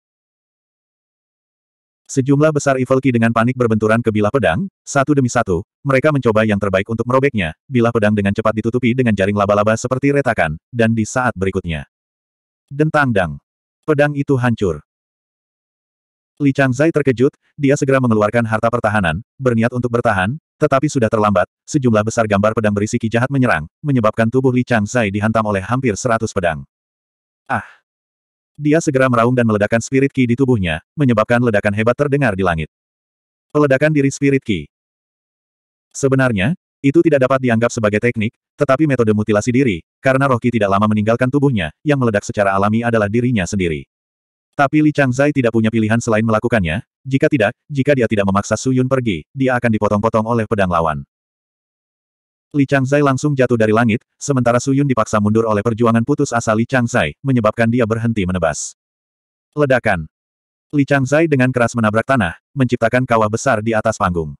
Sejumlah besar Evil Ki dengan panik berbenturan ke bilah pedang, satu demi satu, mereka mencoba yang terbaik untuk merobeknya, bilah pedang dengan cepat ditutupi dengan jaring laba-laba seperti retakan, dan di saat berikutnya. Dentang dang. Pedang itu hancur. Li Changzai terkejut, dia segera mengeluarkan harta pertahanan, berniat untuk bertahan, tetapi sudah terlambat, sejumlah besar gambar pedang berisi ki jahat menyerang, menyebabkan tubuh Li Changzai dihantam oleh hampir seratus pedang. Ah! Dia segera meraung dan meledakkan spirit key di tubuhnya, menyebabkan ledakan hebat terdengar di langit. Peledakan diri spirit key. Sebenarnya, itu tidak dapat dianggap sebagai teknik, tetapi metode mutilasi diri, karena Rocky tidak lama meninggalkan tubuhnya, yang meledak secara alami adalah dirinya sendiri. Tapi Li Changzai tidak punya pilihan selain melakukannya, jika tidak, jika dia tidak memaksa Su Yun pergi, dia akan dipotong-potong oleh pedang lawan. Li Changzai langsung jatuh dari langit, sementara Su Yun dipaksa mundur oleh perjuangan putus asa Li Changzai, menyebabkan dia berhenti menebas. Ledakan. Li Changzai dengan keras menabrak tanah, menciptakan kawah besar di atas panggung.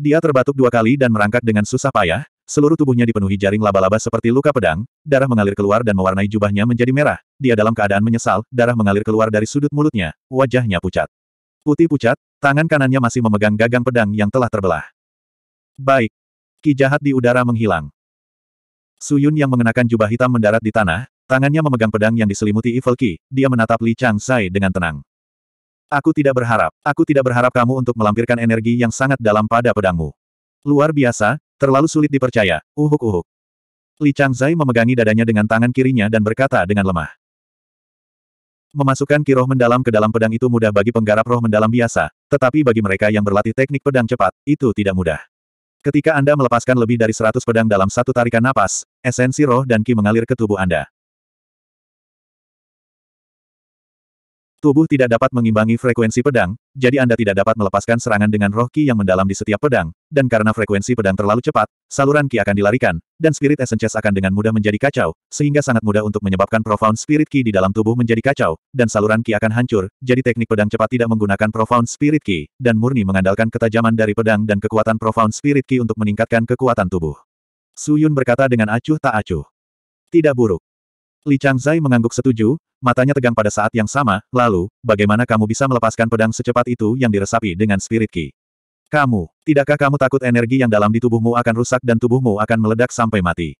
Dia terbatuk dua kali dan merangkak dengan susah payah, seluruh tubuhnya dipenuhi jaring laba-laba seperti luka pedang, darah mengalir keluar dan mewarnai jubahnya menjadi merah, dia dalam keadaan menyesal, darah mengalir keluar dari sudut mulutnya, wajahnya pucat. Putih pucat, tangan kanannya masih memegang gagang pedang yang telah terbelah. Baik. Ki jahat di udara menghilang. Suyun yang mengenakan jubah hitam mendarat di tanah, tangannya memegang pedang yang diselimuti Evil Ki, dia menatap Li Chang Changzai dengan tenang. Aku tidak berharap, aku tidak berharap kamu untuk melampirkan energi yang sangat dalam pada pedangmu. Luar biasa, terlalu sulit dipercaya, uhuk-uhuk. Li Chang Zai memegangi dadanya dengan tangan kirinya dan berkata dengan lemah. Memasukkan kiroh mendalam ke dalam pedang itu mudah bagi penggarap roh mendalam biasa, tetapi bagi mereka yang berlatih teknik pedang cepat, itu tidak mudah. Ketika Anda melepaskan lebih dari 100 pedang dalam satu tarikan napas, esensi roh dan ki mengalir ke tubuh Anda. Tubuh tidak dapat mengimbangi frekuensi pedang, jadi Anda tidak dapat melepaskan serangan dengan roh ki yang mendalam di setiap pedang, dan karena frekuensi pedang terlalu cepat, saluran ki akan dilarikan, dan spirit essences akan dengan mudah menjadi kacau, sehingga sangat mudah untuk menyebabkan profound spirit ki di dalam tubuh menjadi kacau, dan saluran ki akan hancur, jadi teknik pedang cepat tidak menggunakan profound spirit ki, dan murni mengandalkan ketajaman dari pedang dan kekuatan profound spirit ki untuk meningkatkan kekuatan tubuh. Suyun berkata dengan acuh tak acuh. Tidak buruk. Li Changzai mengangguk setuju, matanya tegang pada saat yang sama, lalu, bagaimana kamu bisa melepaskan pedang secepat itu yang diresapi dengan spirit ki? Kamu, tidakkah kamu takut energi yang dalam di tubuhmu akan rusak dan tubuhmu akan meledak sampai mati?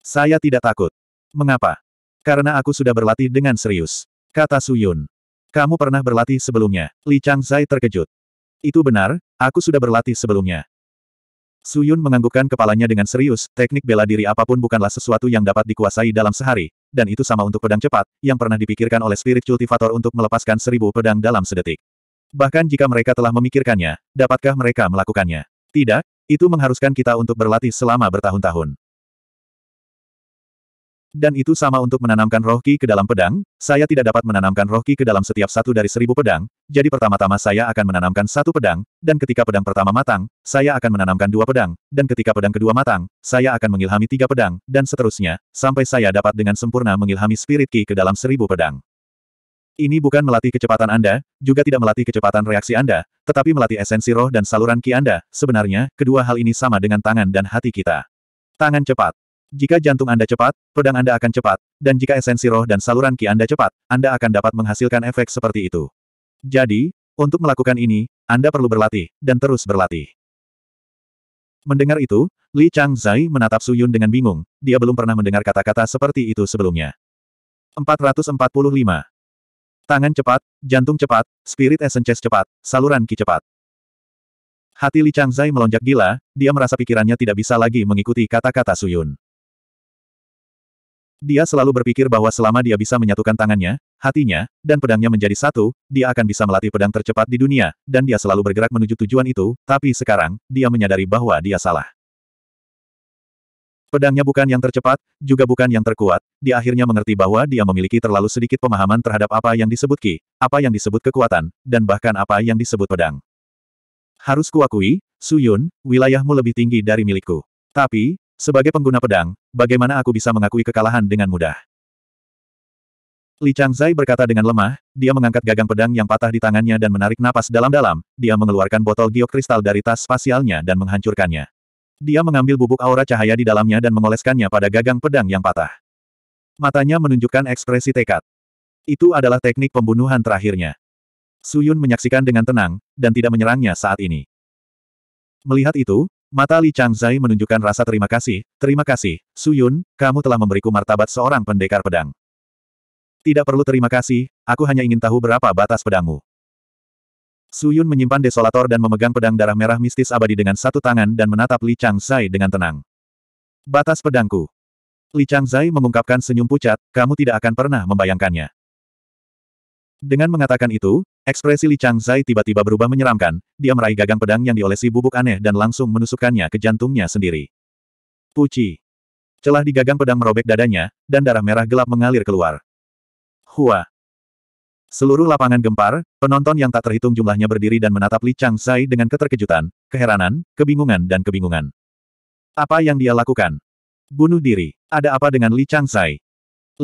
Saya tidak takut. Mengapa? Karena aku sudah berlatih dengan serius. Kata Suyun. Kamu pernah berlatih sebelumnya? Li Changzai terkejut. Itu benar, aku sudah berlatih sebelumnya. Suyun menganggukkan kepalanya dengan serius, teknik bela diri apapun bukanlah sesuatu yang dapat dikuasai dalam sehari, dan itu sama untuk pedang cepat, yang pernah dipikirkan oleh spirit cultivator untuk melepaskan seribu pedang dalam sedetik. Bahkan jika mereka telah memikirkannya, dapatkah mereka melakukannya? Tidak, itu mengharuskan kita untuk berlatih selama bertahun-tahun. Dan itu sama untuk menanamkan roh ki ke dalam pedang, saya tidak dapat menanamkan roh ki ke dalam setiap satu dari seribu pedang, jadi pertama-tama saya akan menanamkan satu pedang, dan ketika pedang pertama matang, saya akan menanamkan dua pedang, dan ketika pedang kedua matang, saya akan mengilhami tiga pedang, dan seterusnya, sampai saya dapat dengan sempurna mengilhami spirit ki ke dalam seribu pedang. Ini bukan melatih kecepatan Anda, juga tidak melatih kecepatan reaksi Anda, tetapi melatih esensi roh dan saluran ki Anda. Sebenarnya, kedua hal ini sama dengan tangan dan hati kita. Tangan cepat. Jika jantung Anda cepat, pedang Anda akan cepat, dan jika esensi roh dan saluran ki Anda cepat, Anda akan dapat menghasilkan efek seperti itu. Jadi, untuk melakukan ini, Anda perlu berlatih, dan terus berlatih. Mendengar itu, Li Chang Zai menatap Su Yun dengan bingung, dia belum pernah mendengar kata-kata seperti itu sebelumnya. 445. Tangan cepat, jantung cepat, spirit essence cepat, saluran ki cepat. Hati Li Chang Zai melonjak gila, dia merasa pikirannya tidak bisa lagi mengikuti kata-kata Su Yun. Dia selalu berpikir bahwa selama dia bisa menyatukan tangannya, hatinya, dan pedangnya menjadi satu, dia akan bisa melatih pedang tercepat di dunia, dan dia selalu bergerak menuju tujuan itu, tapi sekarang, dia menyadari bahwa dia salah. Pedangnya bukan yang tercepat, juga bukan yang terkuat, dia akhirnya mengerti bahwa dia memiliki terlalu sedikit pemahaman terhadap apa yang disebut ki, apa yang disebut kekuatan, dan bahkan apa yang disebut pedang. Harus kuakui, Suyun, wilayahmu lebih tinggi dari milikku. Tapi, sebagai pengguna pedang, bagaimana aku bisa mengakui kekalahan dengan mudah? Li Changzai berkata dengan lemah, dia mengangkat gagang pedang yang patah di tangannya dan menarik napas dalam-dalam, dia mengeluarkan botol giok kristal dari tas spasialnya dan menghancurkannya. Dia mengambil bubuk aura cahaya di dalamnya dan mengoleskannya pada gagang pedang yang patah. Matanya menunjukkan ekspresi tekad. Itu adalah teknik pembunuhan terakhirnya. Suyun menyaksikan dengan tenang, dan tidak menyerangnya saat ini. Melihat itu, Mata Li Changzai menunjukkan rasa terima kasih, terima kasih, Su Yun, kamu telah memberiku martabat seorang pendekar pedang. Tidak perlu terima kasih, aku hanya ingin tahu berapa batas pedangmu. Su Yun menyimpan desolator dan memegang pedang darah merah mistis abadi dengan satu tangan dan menatap Li Changzai dengan tenang. Batas pedangku. Li Changzai mengungkapkan senyum pucat, kamu tidak akan pernah membayangkannya. Dengan mengatakan itu, ekspresi Li Changzai tiba-tiba berubah menyeramkan, dia meraih gagang pedang yang diolesi bubuk aneh dan langsung menusukkannya ke jantungnya sendiri. Puci. Celah di gagang pedang merobek dadanya, dan darah merah gelap mengalir keluar. Hua. Seluruh lapangan gempar, penonton yang tak terhitung jumlahnya berdiri dan menatap Li Changzai dengan keterkejutan, keheranan, kebingungan dan kebingungan. Apa yang dia lakukan? Bunuh diri. Ada apa dengan Li Changzai?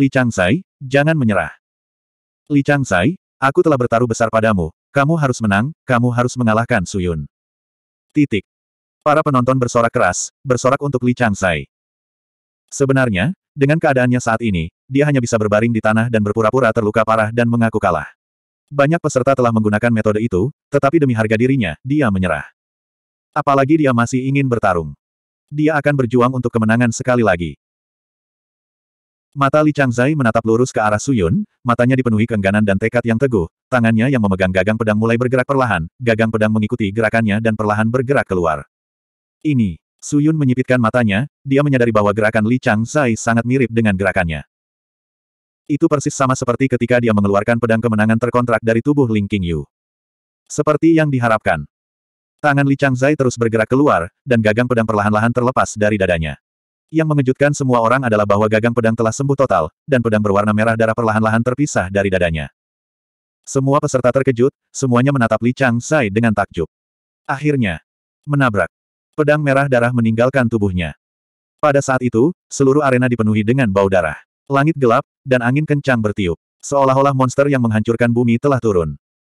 Li Changzai, jangan menyerah. Li Changsai, aku telah bertaruh besar padamu, kamu harus menang, kamu harus mengalahkan Suyun. Titik. Para penonton bersorak keras, bersorak untuk Li Changsai. Sebenarnya, dengan keadaannya saat ini, dia hanya bisa berbaring di tanah dan berpura-pura terluka parah dan mengaku kalah. Banyak peserta telah menggunakan metode itu, tetapi demi harga dirinya, dia menyerah. Apalagi dia masih ingin bertarung. Dia akan berjuang untuk kemenangan sekali lagi. Mata Li Changzai menatap lurus ke arah Suyun, matanya dipenuhi keengganan dan tekad yang teguh, tangannya yang memegang gagang pedang mulai bergerak perlahan, gagang pedang mengikuti gerakannya dan perlahan bergerak keluar. Ini, Suyun menyipitkan matanya, dia menyadari bahwa gerakan Li Changzai sangat mirip dengan gerakannya. Itu persis sama seperti ketika dia mengeluarkan pedang kemenangan terkontrak dari tubuh Ling King Yu. Seperti yang diharapkan. Tangan Li Changzai terus bergerak keluar, dan gagang pedang perlahan-lahan terlepas dari dadanya. Yang mengejutkan semua orang adalah bahwa gagang pedang telah sembuh total, dan pedang berwarna merah darah perlahan-lahan terpisah dari dadanya. Semua peserta terkejut, semuanya menatap Li Chang Sai dengan takjub. Akhirnya, menabrak. Pedang merah darah meninggalkan tubuhnya. Pada saat itu, seluruh arena dipenuhi dengan bau darah. Langit gelap, dan angin kencang bertiup. Seolah-olah monster yang menghancurkan bumi telah turun.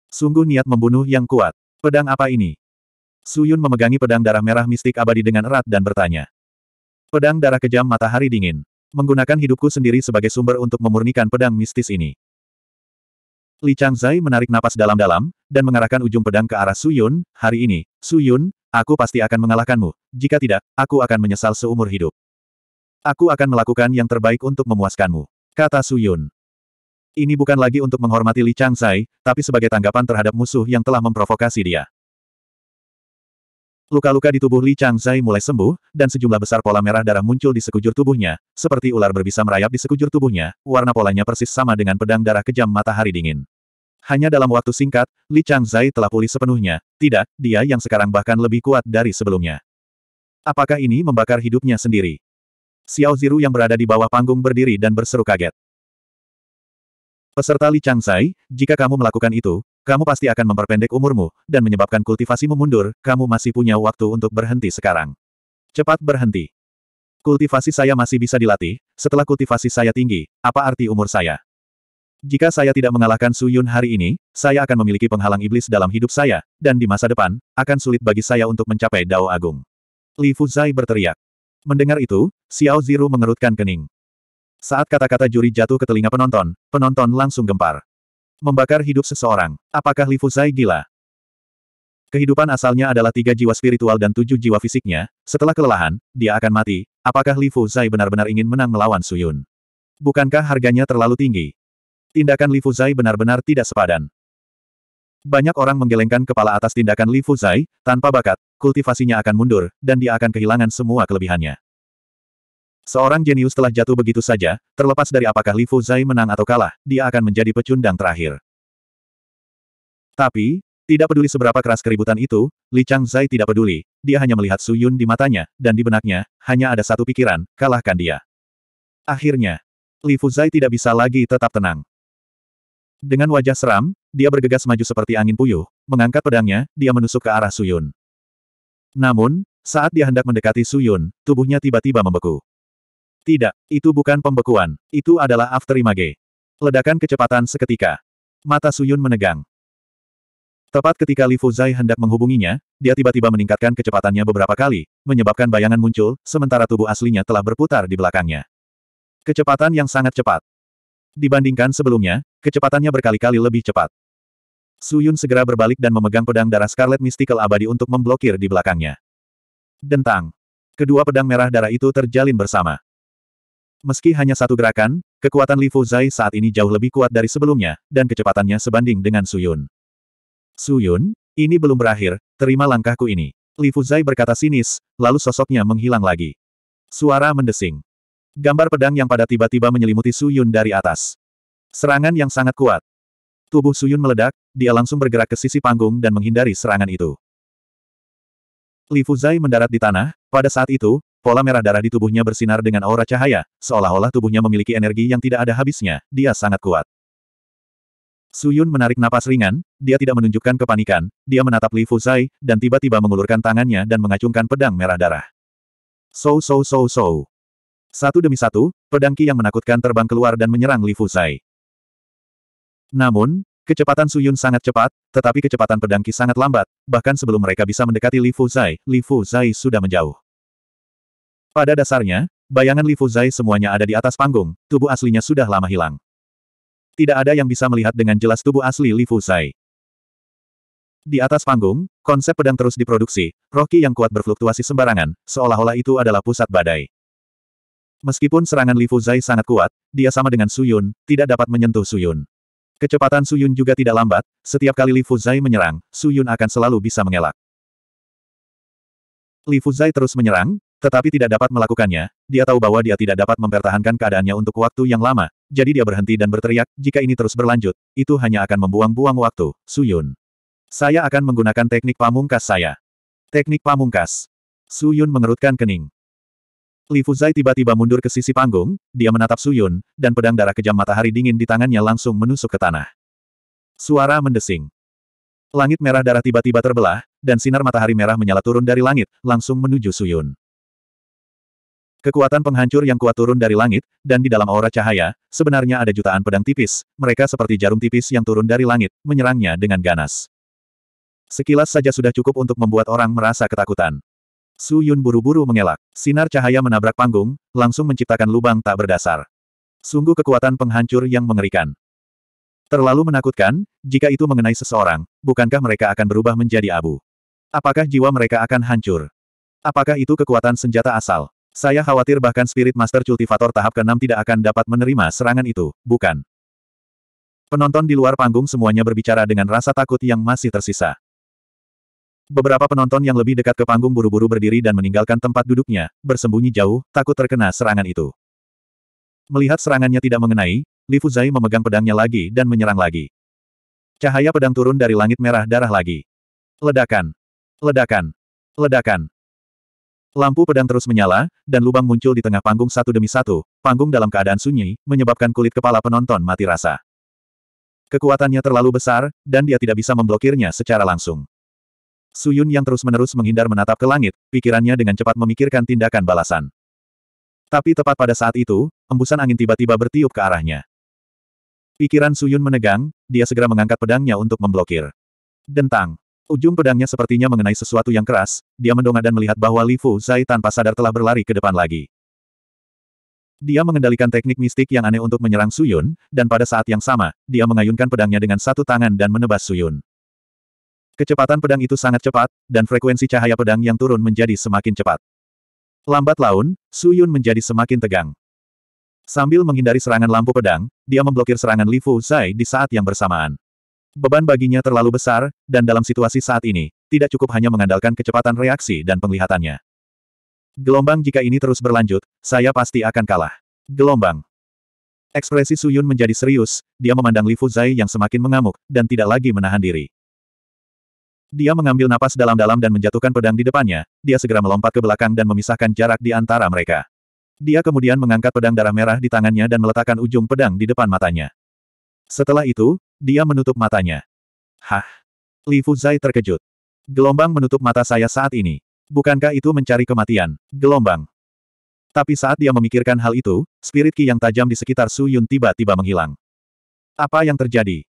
Sungguh niat membunuh yang kuat. Pedang apa ini? Suyun memegangi pedang darah merah mistik abadi dengan erat dan bertanya. Pedang darah kejam matahari dingin. Menggunakan hidupku sendiri sebagai sumber untuk memurnikan pedang mistis ini. Li Changzai menarik napas dalam-dalam, dan mengarahkan ujung pedang ke arah Su Yun. hari ini, Su Yun, aku pasti akan mengalahkanmu, jika tidak, aku akan menyesal seumur hidup. Aku akan melakukan yang terbaik untuk memuaskanmu, kata Su Yun. Ini bukan lagi untuk menghormati Li Changzai, tapi sebagai tanggapan terhadap musuh yang telah memprovokasi dia. Luka-luka di tubuh Li Changzai mulai sembuh, dan sejumlah besar pola merah darah muncul di sekujur tubuhnya, seperti ular berbisa merayap di sekujur tubuhnya, warna polanya persis sama dengan pedang darah kejam matahari dingin. Hanya dalam waktu singkat, Li Changzai telah pulih sepenuhnya, tidak, dia yang sekarang bahkan lebih kuat dari sebelumnya. Apakah ini membakar hidupnya sendiri? Xiao Ziru yang berada di bawah panggung berdiri dan berseru kaget. Peserta Li Changzai, jika kamu melakukan itu, kamu pasti akan memperpendek umurmu, dan menyebabkan kultivasimu mundur, kamu masih punya waktu untuk berhenti sekarang. Cepat berhenti. Kultivasi saya masih bisa dilatih, setelah kultivasi saya tinggi, apa arti umur saya? Jika saya tidak mengalahkan Su Yun hari ini, saya akan memiliki penghalang iblis dalam hidup saya, dan di masa depan, akan sulit bagi saya untuk mencapai Dao Agung. Li Zai berteriak. Mendengar itu, Xiao Ziru mengerutkan kening. Saat kata-kata juri jatuh ke telinga penonton, penonton langsung gempar membakar hidup seseorang. Apakah Li Fuzai gila? Kehidupan asalnya adalah tiga jiwa spiritual dan tujuh jiwa fisiknya, setelah kelelahan, dia akan mati. Apakah Li Fuzai benar-benar ingin menang melawan Suyun? Bukankah harganya terlalu tinggi? Tindakan Li Fuzai benar-benar tidak sepadan. Banyak orang menggelengkan kepala atas tindakan Li Fuzai, tanpa bakat, kultivasinya akan mundur, dan dia akan kehilangan semua kelebihannya. Seorang jenius telah jatuh begitu saja, terlepas dari apakah Li Zai menang atau kalah, dia akan menjadi pecundang terakhir. Tapi, tidak peduli seberapa keras keributan itu, Li Chang Zai tidak peduli, dia hanya melihat Su Yun di matanya, dan di benaknya, hanya ada satu pikiran, kalahkan dia. Akhirnya, Li Zai tidak bisa lagi tetap tenang. Dengan wajah seram, dia bergegas maju seperti angin puyuh, mengangkat pedangnya, dia menusuk ke arah Su Yun. Namun, saat dia hendak mendekati Su Yun, tubuhnya tiba-tiba membeku. Tidak, itu bukan pembekuan, itu adalah afterimage. Ledakan kecepatan seketika. Mata Suyun menegang. Tepat ketika Li Fuzai hendak menghubunginya, dia tiba-tiba meningkatkan kecepatannya beberapa kali, menyebabkan bayangan muncul, sementara tubuh aslinya telah berputar di belakangnya. Kecepatan yang sangat cepat. Dibandingkan sebelumnya, kecepatannya berkali-kali lebih cepat. Suyun segera berbalik dan memegang pedang darah Scarlet Mystical Abadi untuk memblokir di belakangnya. Dentang. Kedua pedang merah darah itu terjalin bersama. Meski hanya satu gerakan, kekuatan Li Fuzai saat ini jauh lebih kuat dari sebelumnya, dan kecepatannya sebanding dengan Suyun. Suyun, ini belum berakhir, terima langkahku ini. Li Fuzai berkata sinis, lalu sosoknya menghilang lagi. Suara mendesing. Gambar pedang yang pada tiba-tiba menyelimuti Suyun dari atas. Serangan yang sangat kuat. Tubuh Suyun meledak, dia langsung bergerak ke sisi panggung dan menghindari serangan itu. Li Fuzai mendarat di tanah, pada saat itu, Pola merah darah di tubuhnya bersinar dengan aura cahaya, seolah-olah tubuhnya memiliki energi yang tidak ada habisnya, dia sangat kuat. Suyun menarik napas ringan, dia tidak menunjukkan kepanikan, dia menatap Li Fuzai, dan tiba-tiba mengulurkan tangannya dan mengacungkan pedang merah darah. So so so so. Satu demi satu, pedang Ki yang menakutkan terbang keluar dan menyerang Li Fuzai. Namun, Kecepatan Suyun sangat cepat, tetapi kecepatan pedang Qi sangat lambat, bahkan sebelum mereka bisa mendekati Li Fu Zai, Li Fu Zai sudah menjauh. Pada dasarnya, bayangan Li Fuzai semuanya ada di atas panggung, tubuh aslinya sudah lama hilang. Tidak ada yang bisa melihat dengan jelas tubuh asli Li Fuzai. Di atas panggung, konsep pedang terus diproduksi, Rocky yang kuat berfluktuasi sembarangan, seolah-olah itu adalah pusat badai. Meskipun serangan Li Fuzai sangat kuat, dia sama dengan Suyun, tidak dapat menyentuh Suyun. Kecepatan Suyun juga tidak lambat, setiap kali Li Fuzai menyerang, Suyun akan selalu bisa mengelak. Li Fuzai terus menyerang, tetapi tidak dapat melakukannya, dia tahu bahwa dia tidak dapat mempertahankan keadaannya untuk waktu yang lama, jadi dia berhenti dan berteriak, jika ini terus berlanjut, itu hanya akan membuang-buang waktu, Suyun. Saya akan menggunakan teknik pamungkas saya. Teknik pamungkas. Suyun mengerutkan kening. Li Fuzai tiba-tiba mundur ke sisi panggung, dia menatap Suyun, dan pedang darah kejam matahari dingin di tangannya langsung menusuk ke tanah. Suara mendesing. Langit merah darah tiba-tiba terbelah, dan sinar matahari merah menyala turun dari langit, langsung menuju Suyun. Kekuatan penghancur yang kuat turun dari langit, dan di dalam aura cahaya, sebenarnya ada jutaan pedang tipis, mereka seperti jarum tipis yang turun dari langit, menyerangnya dengan ganas. Sekilas saja sudah cukup untuk membuat orang merasa ketakutan. Su Yun buru-buru mengelak. Sinar cahaya menabrak panggung, langsung menciptakan lubang tak berdasar. Sungguh kekuatan penghancur yang mengerikan. Terlalu menakutkan, jika itu mengenai seseorang, bukankah mereka akan berubah menjadi abu? Apakah jiwa mereka akan hancur? Apakah itu kekuatan senjata asal? Saya khawatir bahkan Spirit Master Cultivator tahap ke-6 tidak akan dapat menerima serangan itu, bukan? Penonton di luar panggung semuanya berbicara dengan rasa takut yang masih tersisa. Beberapa penonton yang lebih dekat ke panggung buru-buru berdiri dan meninggalkan tempat duduknya, bersembunyi jauh, takut terkena serangan itu. Melihat serangannya tidak mengenai, Li Fuzai memegang pedangnya lagi dan menyerang lagi. Cahaya pedang turun dari langit merah darah lagi. Ledakan. Ledakan. Ledakan. Lampu pedang terus menyala, dan lubang muncul di tengah panggung satu demi satu, panggung dalam keadaan sunyi, menyebabkan kulit kepala penonton mati rasa. Kekuatannya terlalu besar, dan dia tidak bisa memblokirnya secara langsung. Suyun yang terus-menerus menghindar menatap ke langit, pikirannya dengan cepat memikirkan tindakan balasan. Tapi tepat pada saat itu, embusan angin tiba-tiba bertiup ke arahnya. Pikiran Suyun menegang, dia segera mengangkat pedangnya untuk memblokir. Dentang. Ujung pedangnya sepertinya mengenai sesuatu yang keras, dia mendongak dan melihat bahwa Li Fu Zai tanpa sadar telah berlari ke depan lagi. Dia mengendalikan teknik mistik yang aneh untuk menyerang Suyun, dan pada saat yang sama, dia mengayunkan pedangnya dengan satu tangan dan menebas Suyun. Kecepatan pedang itu sangat cepat, dan frekuensi cahaya pedang yang turun menjadi semakin cepat. Lambat laun, Suyun menjadi semakin tegang. Sambil menghindari serangan lampu pedang, dia memblokir serangan Li Fu Zai di saat yang bersamaan. Beban baginya terlalu besar, dan dalam situasi saat ini, tidak cukup hanya mengandalkan kecepatan reaksi dan penglihatannya. Gelombang jika ini terus berlanjut, saya pasti akan kalah. Gelombang. Ekspresi Suyun menjadi serius, dia memandang Li Fuzai yang semakin mengamuk, dan tidak lagi menahan diri. Dia mengambil napas dalam-dalam dan menjatuhkan pedang di depannya, dia segera melompat ke belakang dan memisahkan jarak di antara mereka. Dia kemudian mengangkat pedang darah merah di tangannya dan meletakkan ujung pedang di depan matanya. Setelah itu, dia menutup matanya. Hah? Li Fuzai terkejut. Gelombang menutup mata saya saat ini. Bukankah itu mencari kematian? Gelombang. Tapi saat dia memikirkan hal itu, spirit ki yang tajam di sekitar Su Yun tiba-tiba menghilang. Apa yang terjadi?